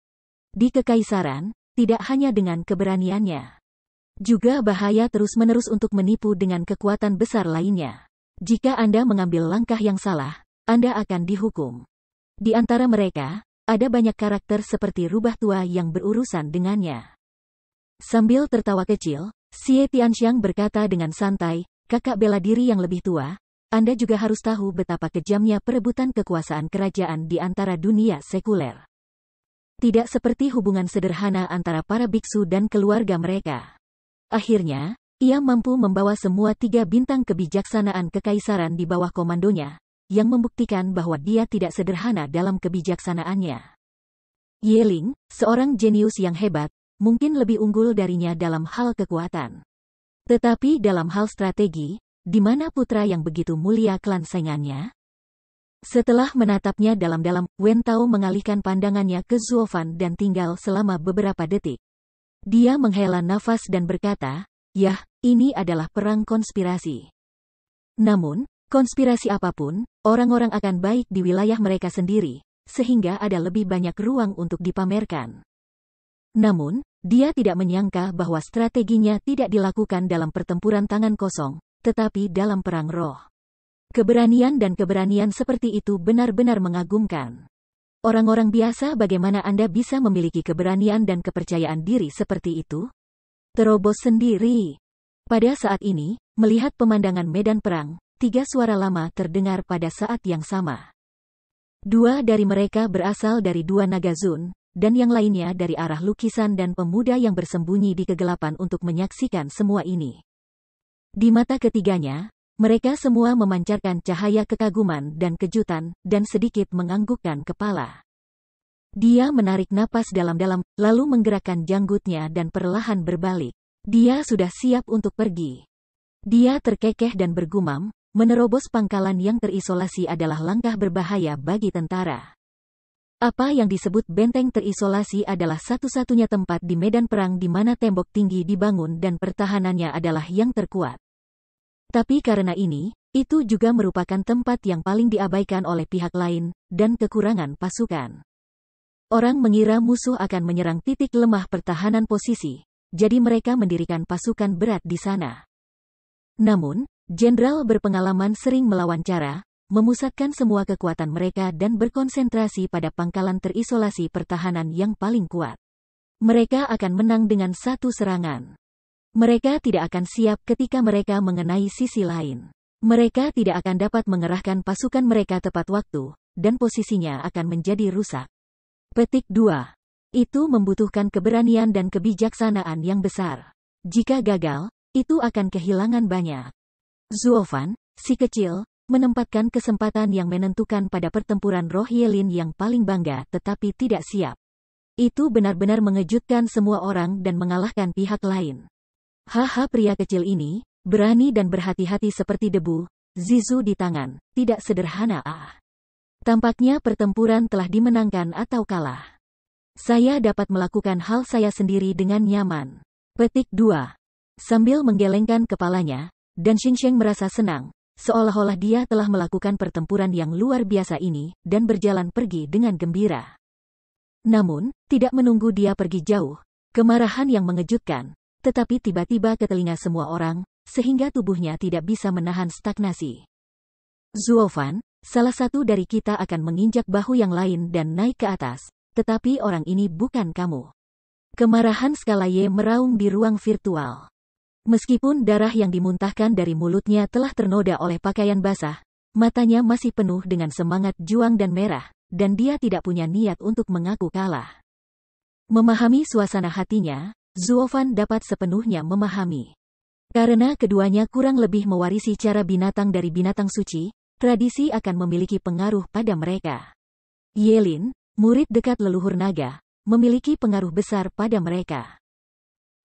Di kekaisaran, tidak hanya dengan keberaniannya. Juga bahaya terus-menerus untuk menipu dengan kekuatan besar lainnya. Jika Anda mengambil langkah yang salah, Anda akan dihukum. Di antara mereka, ada banyak karakter seperti rubah tua yang berurusan dengannya. Sambil tertawa kecil, Xie Tianxiang berkata dengan santai, kakak bela diri yang lebih tua, anda juga harus tahu betapa kejamnya perebutan kekuasaan kerajaan di antara dunia sekuler. Tidak seperti hubungan sederhana antara para biksu dan keluarga mereka. Akhirnya, ia mampu membawa semua tiga bintang kebijaksanaan kekaisaran di bawah komandonya, yang membuktikan bahwa dia tidak sederhana dalam kebijaksanaannya. Yeling, seorang jenius yang hebat, mungkin lebih unggul darinya dalam hal kekuatan. Tetapi dalam hal strategi, di mana putra yang begitu mulia klan Sengannya? Setelah menatapnya dalam-dalam, Wen Tao mengalihkan pandangannya ke Zuofan dan tinggal selama beberapa detik. Dia menghela nafas dan berkata, Yah, ini adalah perang konspirasi. Namun, konspirasi apapun, orang-orang akan baik di wilayah mereka sendiri, sehingga ada lebih banyak ruang untuk dipamerkan. Namun, dia tidak menyangka bahwa strateginya tidak dilakukan dalam pertempuran tangan kosong, tetapi dalam perang roh. Keberanian dan keberanian seperti itu benar-benar mengagumkan. Orang-orang biasa bagaimana Anda bisa memiliki keberanian dan kepercayaan diri seperti itu? Terobos sendiri. Pada saat ini, melihat pemandangan medan perang, tiga suara lama terdengar pada saat yang sama. Dua dari mereka berasal dari dua naga zun, dan yang lainnya dari arah lukisan dan pemuda yang bersembunyi di kegelapan untuk menyaksikan semua ini. Di mata ketiganya, mereka semua memancarkan cahaya kekaguman dan kejutan, dan sedikit menganggukkan kepala. Dia menarik napas dalam-dalam, lalu menggerakkan janggutnya dan perlahan berbalik. Dia sudah siap untuk pergi. Dia terkekeh dan bergumam, menerobos pangkalan yang terisolasi adalah langkah berbahaya bagi tentara. Apa yang disebut benteng terisolasi adalah satu-satunya tempat di medan perang di mana tembok tinggi dibangun dan pertahanannya adalah yang terkuat. Tapi karena ini, itu juga merupakan tempat yang paling diabaikan oleh pihak lain, dan kekurangan pasukan. Orang mengira musuh akan menyerang titik lemah pertahanan posisi, jadi mereka mendirikan pasukan berat di sana. Namun, jenderal berpengalaman sering melawan cara, memusatkan semua kekuatan mereka dan berkonsentrasi pada pangkalan terisolasi pertahanan yang paling kuat. Mereka akan menang dengan satu serangan. Mereka tidak akan siap ketika mereka mengenai sisi lain. Mereka tidak akan dapat mengerahkan pasukan mereka tepat waktu, dan posisinya akan menjadi rusak. Petik 2. Itu membutuhkan keberanian dan kebijaksanaan yang besar. Jika gagal, itu akan kehilangan banyak. Zuofan, si kecil, menempatkan kesempatan yang menentukan pada pertempuran roh Yelin yang paling bangga tetapi tidak siap. Itu benar-benar mengejutkan semua orang dan mengalahkan pihak lain. Haha pria kecil ini, berani dan berhati-hati seperti debu, Zizu di tangan, tidak sederhana ah. Tampaknya pertempuran telah dimenangkan atau kalah. Saya dapat melakukan hal saya sendiri dengan nyaman. Petik 2. Sambil menggelengkan kepalanya, dan Xingxing merasa senang, seolah-olah dia telah melakukan pertempuran yang luar biasa ini, dan berjalan pergi dengan gembira. Namun, tidak menunggu dia pergi jauh, kemarahan yang mengejutkan, tetapi tiba-tiba ke telinga semua orang, sehingga tubuhnya tidak bisa menahan stagnasi. Zuofan, salah satu dari kita akan menginjak bahu yang lain dan naik ke atas, tetapi orang ini bukan kamu. Kemarahan skala Y meraung di ruang virtual. Meskipun darah yang dimuntahkan dari mulutnya telah ternoda oleh pakaian basah, matanya masih penuh dengan semangat juang dan merah, dan dia tidak punya niat untuk mengaku kalah. Memahami suasana hatinya, Zuofan dapat sepenuhnya memahami. Karena keduanya kurang lebih mewarisi cara binatang dari binatang suci, tradisi akan memiliki pengaruh pada mereka. Yelin, murid dekat leluhur naga, memiliki pengaruh besar pada mereka.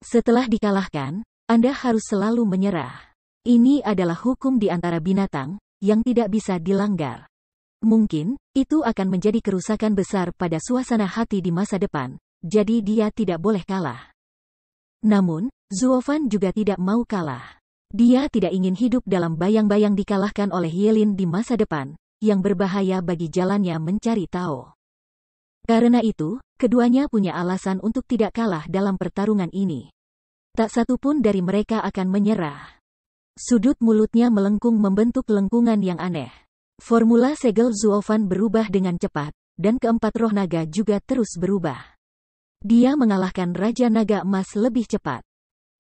Setelah dikalahkan, anda harus selalu menyerah. Ini adalah hukum di antara binatang yang tidak bisa dilanggar. Mungkin itu akan menjadi kerusakan besar pada suasana hati di masa depan, jadi dia tidak boleh kalah. Namun, Zuofan juga tidak mau kalah. Dia tidak ingin hidup dalam bayang-bayang dikalahkan oleh Yelin di masa depan, yang berbahaya bagi jalannya mencari Tao. Karena itu, keduanya punya alasan untuk tidak kalah dalam pertarungan ini. Tak satu pun dari mereka akan menyerah. Sudut mulutnya melengkung membentuk lengkungan yang aneh. Formula segel Zuofan berubah dengan cepat, dan keempat roh naga juga terus berubah. Dia mengalahkan Raja Naga Emas lebih cepat.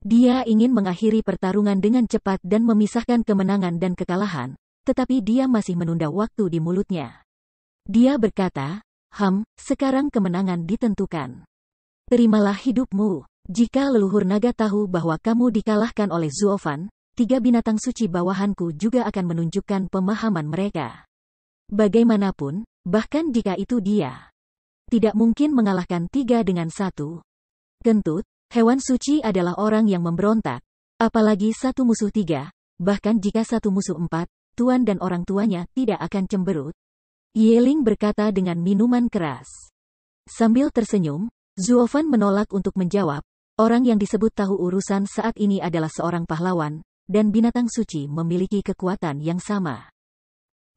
Dia ingin mengakhiri pertarungan dengan cepat dan memisahkan kemenangan dan kekalahan, tetapi dia masih menunda waktu di mulutnya. Dia berkata, Ham, sekarang kemenangan ditentukan. Terimalah hidupmu. Jika leluhur naga tahu bahwa kamu dikalahkan oleh Zuofan, tiga binatang suci bawahanku juga akan menunjukkan pemahaman mereka. Bagaimanapun, bahkan jika itu dia tidak mungkin mengalahkan tiga dengan satu. Kentut, hewan suci adalah orang yang memberontak. Apalagi satu musuh tiga, bahkan jika satu musuh empat, tuan dan orang tuanya tidak akan cemberut. Yeling berkata dengan minuman keras. Sambil tersenyum, Zuofan menolak untuk menjawab, Orang yang disebut tahu urusan saat ini adalah seorang pahlawan, dan binatang suci memiliki kekuatan yang sama.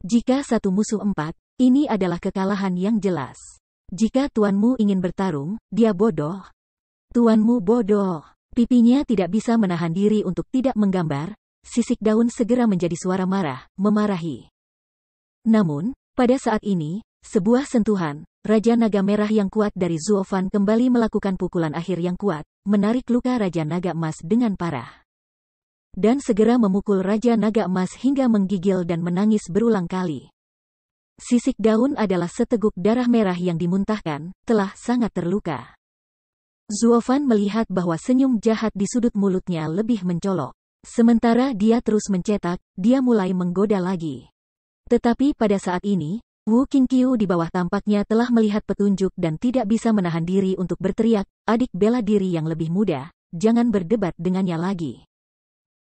Jika satu musuh empat, ini adalah kekalahan yang jelas. Jika tuanmu ingin bertarung, dia bodoh. Tuanmu bodoh. Pipinya tidak bisa menahan diri untuk tidak menggambar, sisik daun segera menjadi suara marah, memarahi. Namun, pada saat ini, sebuah sentuhan, Raja Naga Merah yang kuat dari Zuofan kembali melakukan pukulan akhir yang kuat, menarik luka Raja Naga Emas dengan parah. Dan segera memukul Raja Naga Emas hingga menggigil dan menangis berulang kali. Sisik daun adalah seteguk darah merah yang dimuntahkan, telah sangat terluka. Zuofan melihat bahwa senyum jahat di sudut mulutnya lebih mencolok. Sementara dia terus mencetak, dia mulai menggoda lagi. Tetapi pada saat ini, Wu Qingqiu di bawah tampaknya telah melihat petunjuk dan tidak bisa menahan diri untuk berteriak, adik bela diri yang lebih muda, jangan berdebat dengannya lagi.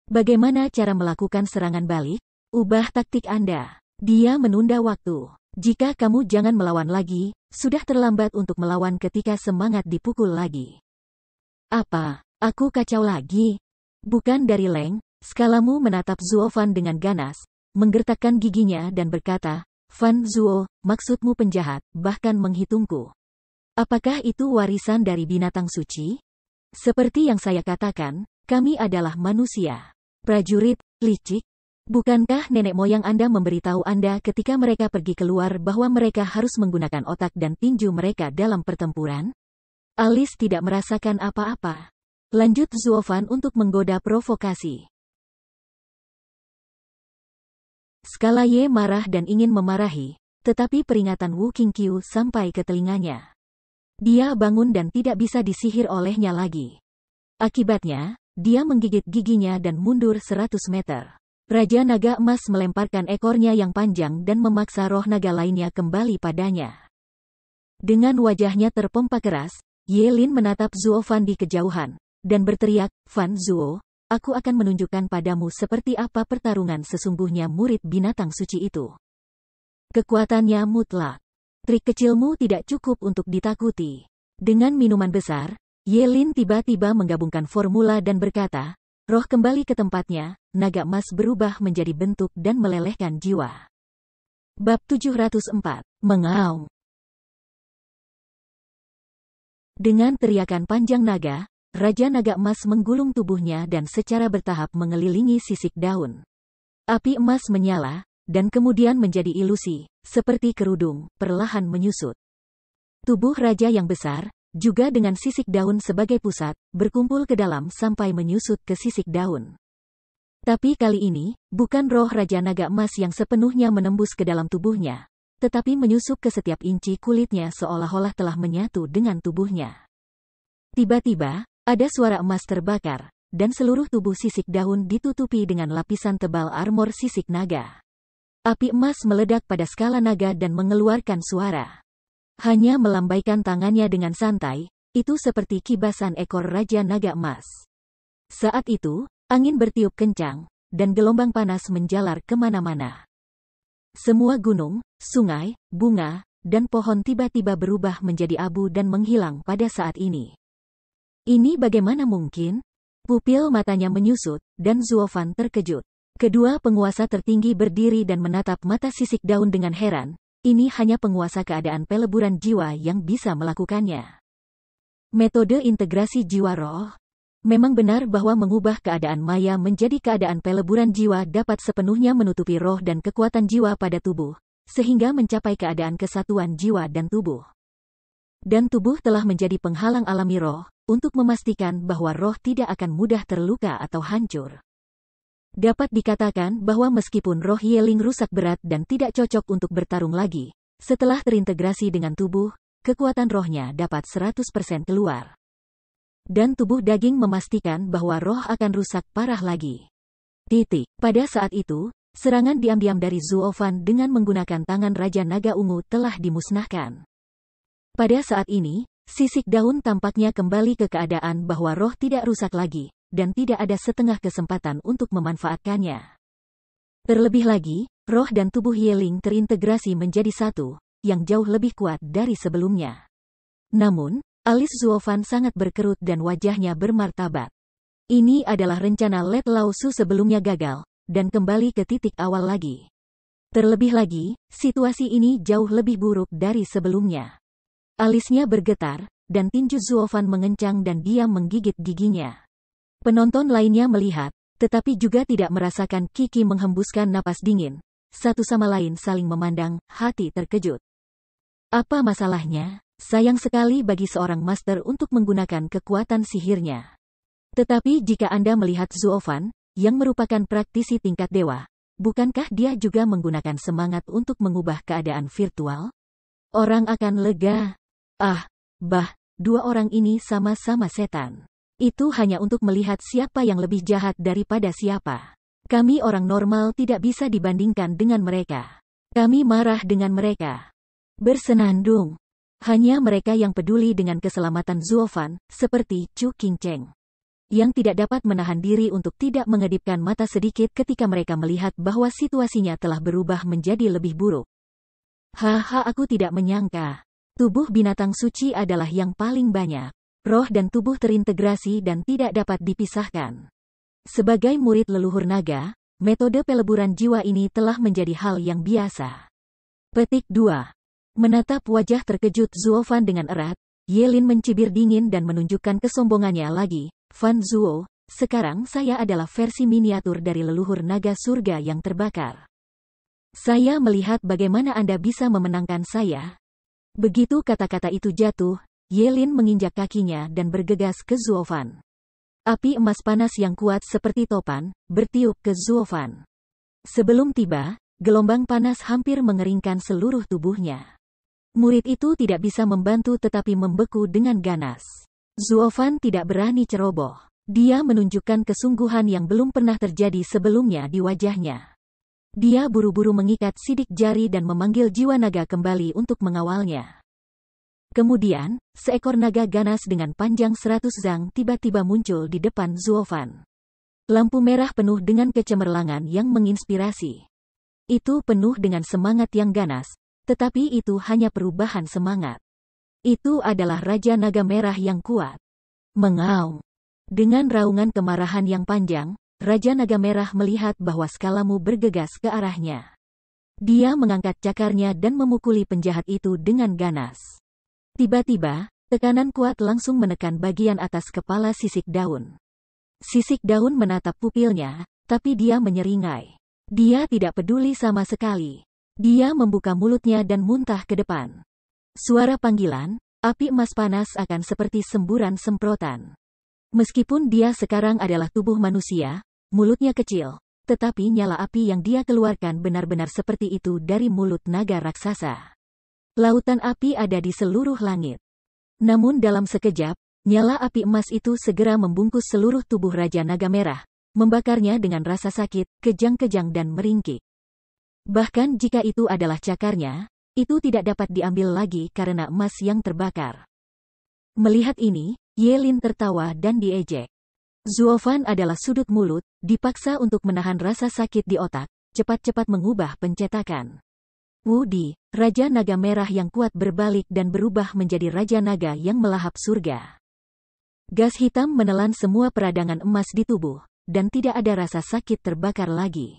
Bagaimana cara melakukan serangan balik? Ubah taktik Anda. Dia menunda waktu. Jika kamu jangan melawan lagi, sudah terlambat untuk melawan ketika semangat dipukul lagi. Apa? Aku kacau lagi? Bukan dari Leng, skalamu menatap Zuofan dengan ganas, menggertakkan giginya dan berkata, Fan Zuo, maksudmu penjahat, bahkan menghitungku. Apakah itu warisan dari binatang suci? Seperti yang saya katakan, kami adalah manusia. Prajurit, licik. Bukankah nenek moyang Anda memberitahu Anda ketika mereka pergi keluar bahwa mereka harus menggunakan otak dan tinju mereka dalam pertempuran? Alice tidak merasakan apa-apa. Lanjut Zuo Fan untuk menggoda provokasi. Skala Ye marah dan ingin memarahi, tetapi peringatan Wu Qingqiu sampai ke telinganya. Dia bangun dan tidak bisa disihir olehnya lagi. Akibatnya, dia menggigit giginya dan mundur 100 meter. Raja Naga Emas melemparkan ekornya yang panjang dan memaksa roh naga lainnya kembali padanya. Dengan wajahnya terpompa keras, Ye Lin menatap Zuo Fan di kejauhan, dan berteriak, Fan Zuo, Aku akan menunjukkan padamu seperti apa pertarungan sesungguhnya murid binatang suci itu. Kekuatannya mutlak. Trik kecilmu tidak cukup untuk ditakuti. Dengan minuman besar, Yelin tiba-tiba menggabungkan formula dan berkata, roh kembali ke tempatnya, naga emas berubah menjadi bentuk dan melelehkan jiwa. Bab 704, Mengaum Dengan teriakan panjang naga, Raja naga emas menggulung tubuhnya dan secara bertahap mengelilingi sisik daun. Api emas menyala, dan kemudian menjadi ilusi, seperti kerudung, perlahan menyusut. Tubuh raja yang besar, juga dengan sisik daun sebagai pusat, berkumpul ke dalam sampai menyusut ke sisik daun. Tapi kali ini, bukan roh Raja Naga Emas yang sepenuhnya menembus ke dalam tubuhnya, tetapi menyusup ke setiap inci kulitnya seolah-olah telah menyatu dengan tubuhnya. Tiba-tiba, ada suara emas terbakar, dan seluruh tubuh sisik daun ditutupi dengan lapisan tebal armor sisik naga. Api emas meledak pada skala naga dan mengeluarkan suara. Hanya melambaikan tangannya dengan santai, itu seperti kibasan ekor Raja Naga Emas. Saat itu, angin bertiup kencang, dan gelombang panas menjalar kemana-mana. Semua gunung, sungai, bunga, dan pohon tiba-tiba berubah menjadi abu dan menghilang pada saat ini. Ini bagaimana mungkin? Pupil matanya menyusut, dan Zuofan terkejut. Kedua penguasa tertinggi berdiri dan menatap mata sisik daun dengan heran. Ini hanya penguasa keadaan peleburan jiwa yang bisa melakukannya. Metode integrasi jiwa roh Memang benar bahwa mengubah keadaan maya menjadi keadaan peleburan jiwa dapat sepenuhnya menutupi roh dan kekuatan jiwa pada tubuh, sehingga mencapai keadaan kesatuan jiwa dan tubuh. Dan tubuh telah menjadi penghalang alami roh, untuk memastikan bahwa roh tidak akan mudah terluka atau hancur. Dapat dikatakan bahwa meskipun roh Yeling rusak berat dan tidak cocok untuk bertarung lagi, setelah terintegrasi dengan tubuh, kekuatan rohnya dapat 100% keluar. Dan tubuh daging memastikan bahwa roh akan rusak parah lagi. Titik. Pada saat itu, serangan diam-diam dari Zuofan dengan menggunakan tangan Raja Naga Ungu telah dimusnahkan. Pada saat ini, Sisik daun tampaknya kembali ke keadaan bahwa roh tidak rusak lagi, dan tidak ada setengah kesempatan untuk memanfaatkannya. Terlebih lagi, roh dan tubuh Yeling terintegrasi menjadi satu, yang jauh lebih kuat dari sebelumnya. Namun, alis Zuofan sangat berkerut dan wajahnya bermartabat. Ini adalah rencana Let Lao Su sebelumnya gagal, dan kembali ke titik awal lagi. Terlebih lagi, situasi ini jauh lebih buruk dari sebelumnya. Alisnya bergetar, dan tinju Zuofan mengencang dan dia menggigit giginya. Penonton lainnya melihat, tetapi juga tidak merasakan Kiki menghembuskan napas dingin. Satu sama lain saling memandang, hati terkejut. Apa masalahnya? Sayang sekali bagi seorang master untuk menggunakan kekuatan sihirnya. Tetapi jika Anda melihat Zuofan, yang merupakan praktisi tingkat dewa, bukankah dia juga menggunakan semangat untuk mengubah keadaan virtual? Orang akan lega, Ah, bah, dua orang ini sama-sama setan. Itu hanya untuk melihat siapa yang lebih jahat daripada siapa. Kami orang normal tidak bisa dibandingkan dengan mereka. Kami marah dengan mereka. Bersenandung. Hanya mereka yang peduli dengan keselamatan Zuofan, seperti Chu Qingcheng. Yang tidak dapat menahan diri untuk tidak mengedipkan mata sedikit ketika mereka melihat bahwa situasinya telah berubah menjadi lebih buruk. Haha aku tidak menyangka. Tubuh binatang suci adalah yang paling banyak. Roh dan tubuh terintegrasi dan tidak dapat dipisahkan. Sebagai murid leluhur naga, metode peleburan jiwa ini telah menjadi hal yang biasa. Petik 2. Menatap wajah terkejut Zuofan dengan erat, Yelin mencibir dingin dan menunjukkan kesombongannya lagi. Fan Zuo, sekarang saya adalah versi miniatur dari leluhur naga surga yang terbakar. Saya melihat bagaimana Anda bisa memenangkan saya, Begitu kata-kata itu jatuh, Yelin menginjak kakinya dan bergegas ke Zuofan. Api emas panas yang kuat seperti topan, bertiup ke Zuofan. Sebelum tiba, gelombang panas hampir mengeringkan seluruh tubuhnya. Murid itu tidak bisa membantu tetapi membeku dengan ganas. Zuofan tidak berani ceroboh. Dia menunjukkan kesungguhan yang belum pernah terjadi sebelumnya di wajahnya. Dia buru-buru mengikat sidik jari dan memanggil jiwa naga kembali untuk mengawalnya. Kemudian, seekor naga ganas dengan panjang seratus zang tiba-tiba muncul di depan Zuofan. Lampu merah penuh dengan kecemerlangan yang menginspirasi. Itu penuh dengan semangat yang ganas, tetapi itu hanya perubahan semangat. Itu adalah Raja Naga Merah yang kuat. Mengaum. Dengan raungan kemarahan yang panjang, Raja Naga Merah melihat bahwa Skalamu bergegas ke arahnya. Dia mengangkat cakarnya dan memukuli penjahat itu dengan ganas. Tiba-tiba, tekanan kuat langsung menekan bagian atas kepala sisik daun. Sisik daun menatap pupilnya, tapi dia menyeringai. Dia tidak peduli sama sekali. Dia membuka mulutnya dan muntah ke depan. Suara panggilan, api emas panas akan seperti semburan semprotan. Meskipun dia sekarang adalah tubuh manusia, Mulutnya kecil, tetapi nyala api yang dia keluarkan benar-benar seperti itu dari mulut naga raksasa. Lautan api ada di seluruh langit. Namun dalam sekejap, nyala api emas itu segera membungkus seluruh tubuh Raja Naga Merah, membakarnya dengan rasa sakit, kejang-kejang dan meringkik. Bahkan jika itu adalah cakarnya, itu tidak dapat diambil lagi karena emas yang terbakar. Melihat ini, Yelin tertawa dan diejek. Zuofan adalah sudut mulut, dipaksa untuk menahan rasa sakit di otak, cepat-cepat mengubah pencetakan. Wudi, Raja Naga Merah yang kuat berbalik dan berubah menjadi Raja Naga yang melahap surga. Gas hitam menelan semua peradangan emas di tubuh, dan tidak ada rasa sakit terbakar lagi.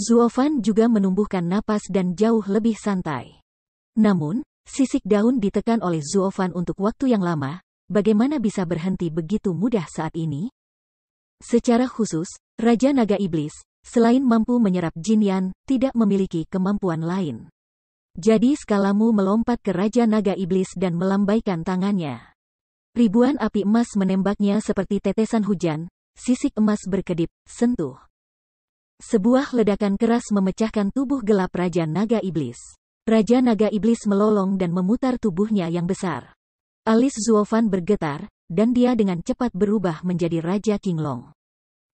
Zuofan juga menumbuhkan napas dan jauh lebih santai. Namun, sisik daun ditekan oleh Zuofan untuk waktu yang lama, bagaimana bisa berhenti begitu mudah saat ini? Secara khusus, Raja Naga Iblis, selain mampu menyerap jin yan, tidak memiliki kemampuan lain. Jadi skalamu melompat ke Raja Naga Iblis dan melambaikan tangannya. Ribuan api emas menembaknya seperti tetesan hujan, sisik emas berkedip, sentuh. Sebuah ledakan keras memecahkan tubuh gelap Raja Naga Iblis. Raja Naga Iblis melolong dan memutar tubuhnya yang besar. Alis Zuofan bergetar, dan dia dengan cepat berubah menjadi Raja King Long.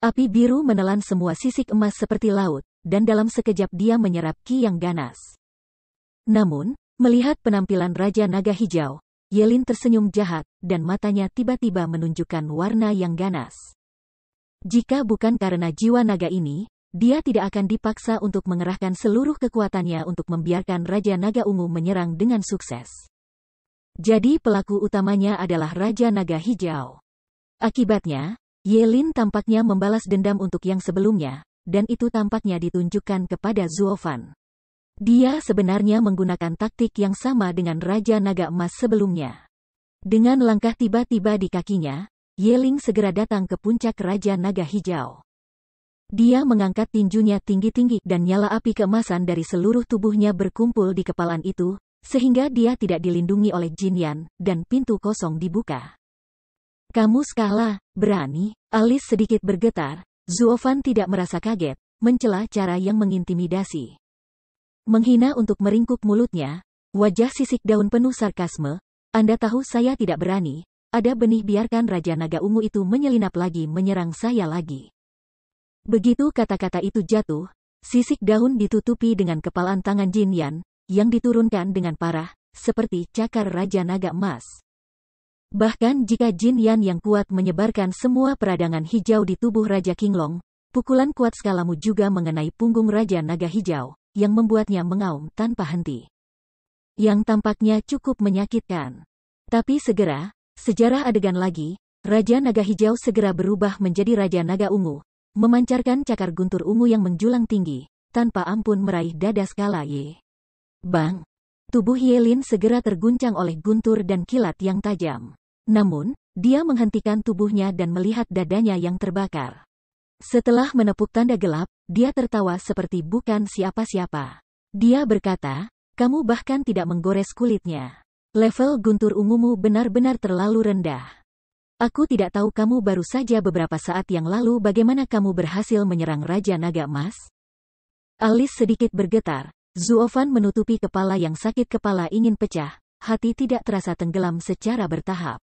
Api biru menelan semua sisik emas seperti laut, dan dalam sekejap dia menyerap ki yang ganas. Namun, melihat penampilan Raja Naga Hijau, Yelin tersenyum jahat, dan matanya tiba-tiba menunjukkan warna yang ganas. Jika bukan karena jiwa naga ini, dia tidak akan dipaksa untuk mengerahkan seluruh kekuatannya untuk membiarkan Raja Naga Ungu menyerang dengan sukses. Jadi pelaku utamanya adalah Raja Naga Hijau. Akibatnya, Yelin tampaknya membalas dendam untuk yang sebelumnya, dan itu tampaknya ditunjukkan kepada Zuofan. Dia sebenarnya menggunakan taktik yang sama dengan Raja Naga Emas sebelumnya. Dengan langkah tiba-tiba di kakinya, Yeling segera datang ke puncak Raja Naga Hijau. Dia mengangkat tinjunya tinggi-tinggi dan nyala api keemasan dari seluruh tubuhnya berkumpul di kepalan itu, sehingga dia tidak dilindungi oleh Jin Yan dan pintu kosong dibuka. Kamu skala, berani, alis sedikit bergetar, Zuofan tidak merasa kaget, mencela cara yang mengintimidasi. Menghina untuk meringkuk mulutnya, wajah sisik daun penuh sarkasme, Anda tahu saya tidak berani, ada benih biarkan Raja Naga Ungu itu menyelinap lagi menyerang saya lagi. Begitu kata-kata itu jatuh, sisik daun ditutupi dengan kepalan tangan Jin Yan, yang diturunkan dengan parah, seperti cakar Raja Naga Emas. Bahkan jika Jin Yan yang kuat menyebarkan semua peradangan hijau di tubuh Raja King Long, pukulan kuat skalamu juga mengenai punggung Raja Naga Hijau, yang membuatnya mengaum tanpa henti. Yang tampaknya cukup menyakitkan. Tapi segera, sejarah adegan lagi, Raja Naga Hijau segera berubah menjadi Raja Naga Ungu, memancarkan cakar guntur ungu yang menjulang tinggi, tanpa ampun meraih dada skala Y. Bang! Tubuh Yelin segera terguncang oleh guntur dan kilat yang tajam. Namun, dia menghentikan tubuhnya dan melihat dadanya yang terbakar. Setelah menepuk tanda gelap, dia tertawa seperti bukan siapa-siapa. Dia berkata, kamu bahkan tidak menggores kulitnya. Level guntur ungumu benar-benar terlalu rendah. Aku tidak tahu kamu baru saja beberapa saat yang lalu bagaimana kamu berhasil menyerang Raja Naga Emas? Alis sedikit bergetar, Zuofan menutupi kepala yang sakit kepala ingin pecah, hati tidak terasa tenggelam secara bertahap.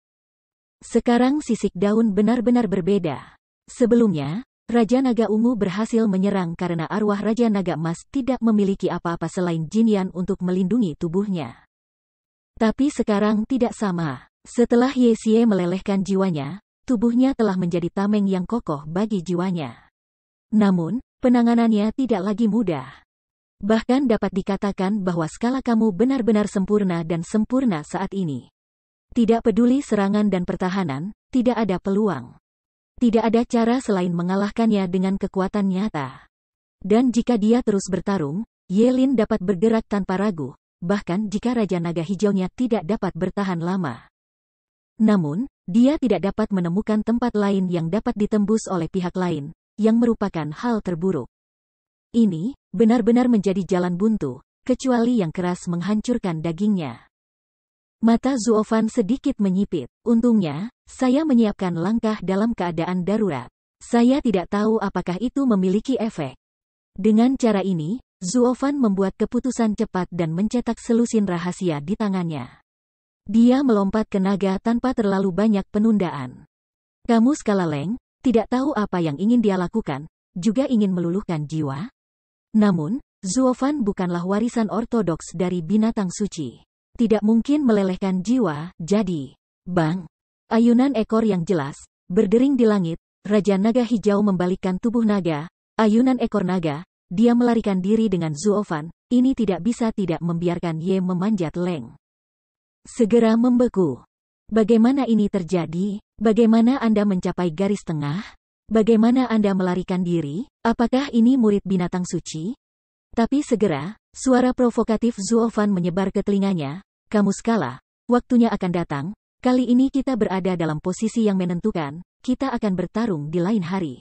Sekarang sisik daun benar-benar berbeda. Sebelumnya, Raja Naga Ungu berhasil menyerang karena arwah Raja Naga Emas tidak memiliki apa-apa selain jinian untuk melindungi tubuhnya. Tapi sekarang tidak sama. Setelah Xie melelehkan jiwanya, tubuhnya telah menjadi tameng yang kokoh bagi jiwanya. Namun, penanganannya tidak lagi mudah. Bahkan dapat dikatakan bahwa skala kamu benar-benar sempurna dan sempurna saat ini. Tidak peduli serangan dan pertahanan, tidak ada peluang. Tidak ada cara selain mengalahkannya dengan kekuatan nyata. Dan jika dia terus bertarung, Yelin dapat bergerak tanpa ragu, bahkan jika Raja Naga Hijaunya tidak dapat bertahan lama. Namun, dia tidak dapat menemukan tempat lain yang dapat ditembus oleh pihak lain, yang merupakan hal terburuk. Ini benar-benar menjadi jalan buntu, kecuali yang keras menghancurkan dagingnya. Mata Zuofan sedikit menyipit. Untungnya, saya menyiapkan langkah dalam keadaan darurat. Saya tidak tahu apakah itu memiliki efek. Dengan cara ini, Zuofan membuat keputusan cepat dan mencetak selusin rahasia di tangannya. Dia melompat ke naga tanpa terlalu banyak penundaan. Kamu skala leng, tidak tahu apa yang ingin dia lakukan, juga ingin meluluhkan jiwa? Namun, Zuofan bukanlah warisan ortodoks dari binatang suci. Tidak mungkin melelehkan jiwa, jadi, bang, ayunan ekor yang jelas, berdering di langit, Raja Naga Hijau membalikkan tubuh naga, ayunan ekor naga, dia melarikan diri dengan Zuofan, ini tidak bisa tidak membiarkan Ye memanjat Leng. Segera membeku. Bagaimana ini terjadi? Bagaimana Anda mencapai garis tengah? Bagaimana Anda melarikan diri? Apakah ini murid binatang suci? Tapi segera, suara provokatif Zuofan menyebar ke telinganya. Kamu skala, waktunya akan datang. Kali ini kita berada dalam posisi yang menentukan, kita akan bertarung di lain hari.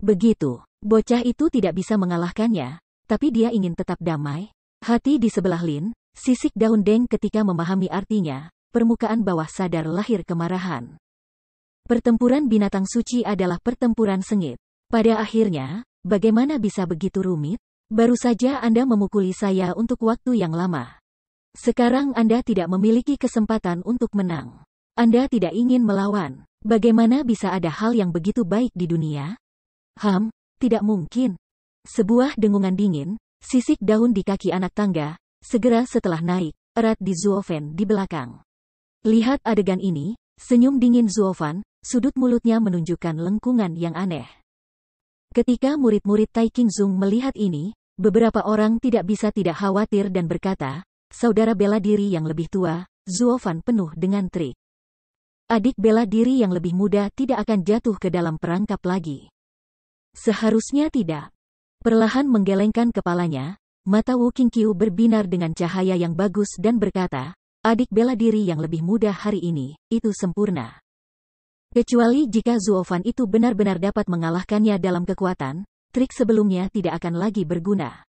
Begitu, bocah itu tidak bisa mengalahkannya, tapi dia ingin tetap damai. Hati di sebelah Lin, sisik daun deng ketika memahami artinya, permukaan bawah sadar lahir kemarahan. Pertempuran binatang suci adalah pertempuran sengit. Pada akhirnya, bagaimana bisa begitu rumit? Baru saja Anda memukuli saya untuk waktu yang lama. Sekarang Anda tidak memiliki kesempatan untuk menang. Anda tidak ingin melawan. Bagaimana bisa ada hal yang begitu baik di dunia? Ham, tidak mungkin. Sebuah dengungan dingin, sisik daun di kaki anak tangga, segera setelah naik, erat di Zuoven di belakang. Lihat adegan ini, senyum dingin Zuofan, sudut mulutnya menunjukkan lengkungan yang aneh. Ketika murid-murid Tai Zung melihat ini, beberapa orang tidak bisa tidak khawatir dan berkata, saudara bela diri yang lebih tua, Zuofan penuh dengan trik. Adik bela diri yang lebih muda tidak akan jatuh ke dalam perangkap lagi. Seharusnya tidak. Perlahan menggelengkan kepalanya, mata Wu Qingqiu berbinar dengan cahaya yang bagus dan berkata, adik bela diri yang lebih muda hari ini, itu sempurna. Kecuali jika Zuofan itu benar-benar dapat mengalahkannya dalam kekuatan, trik sebelumnya tidak akan lagi berguna.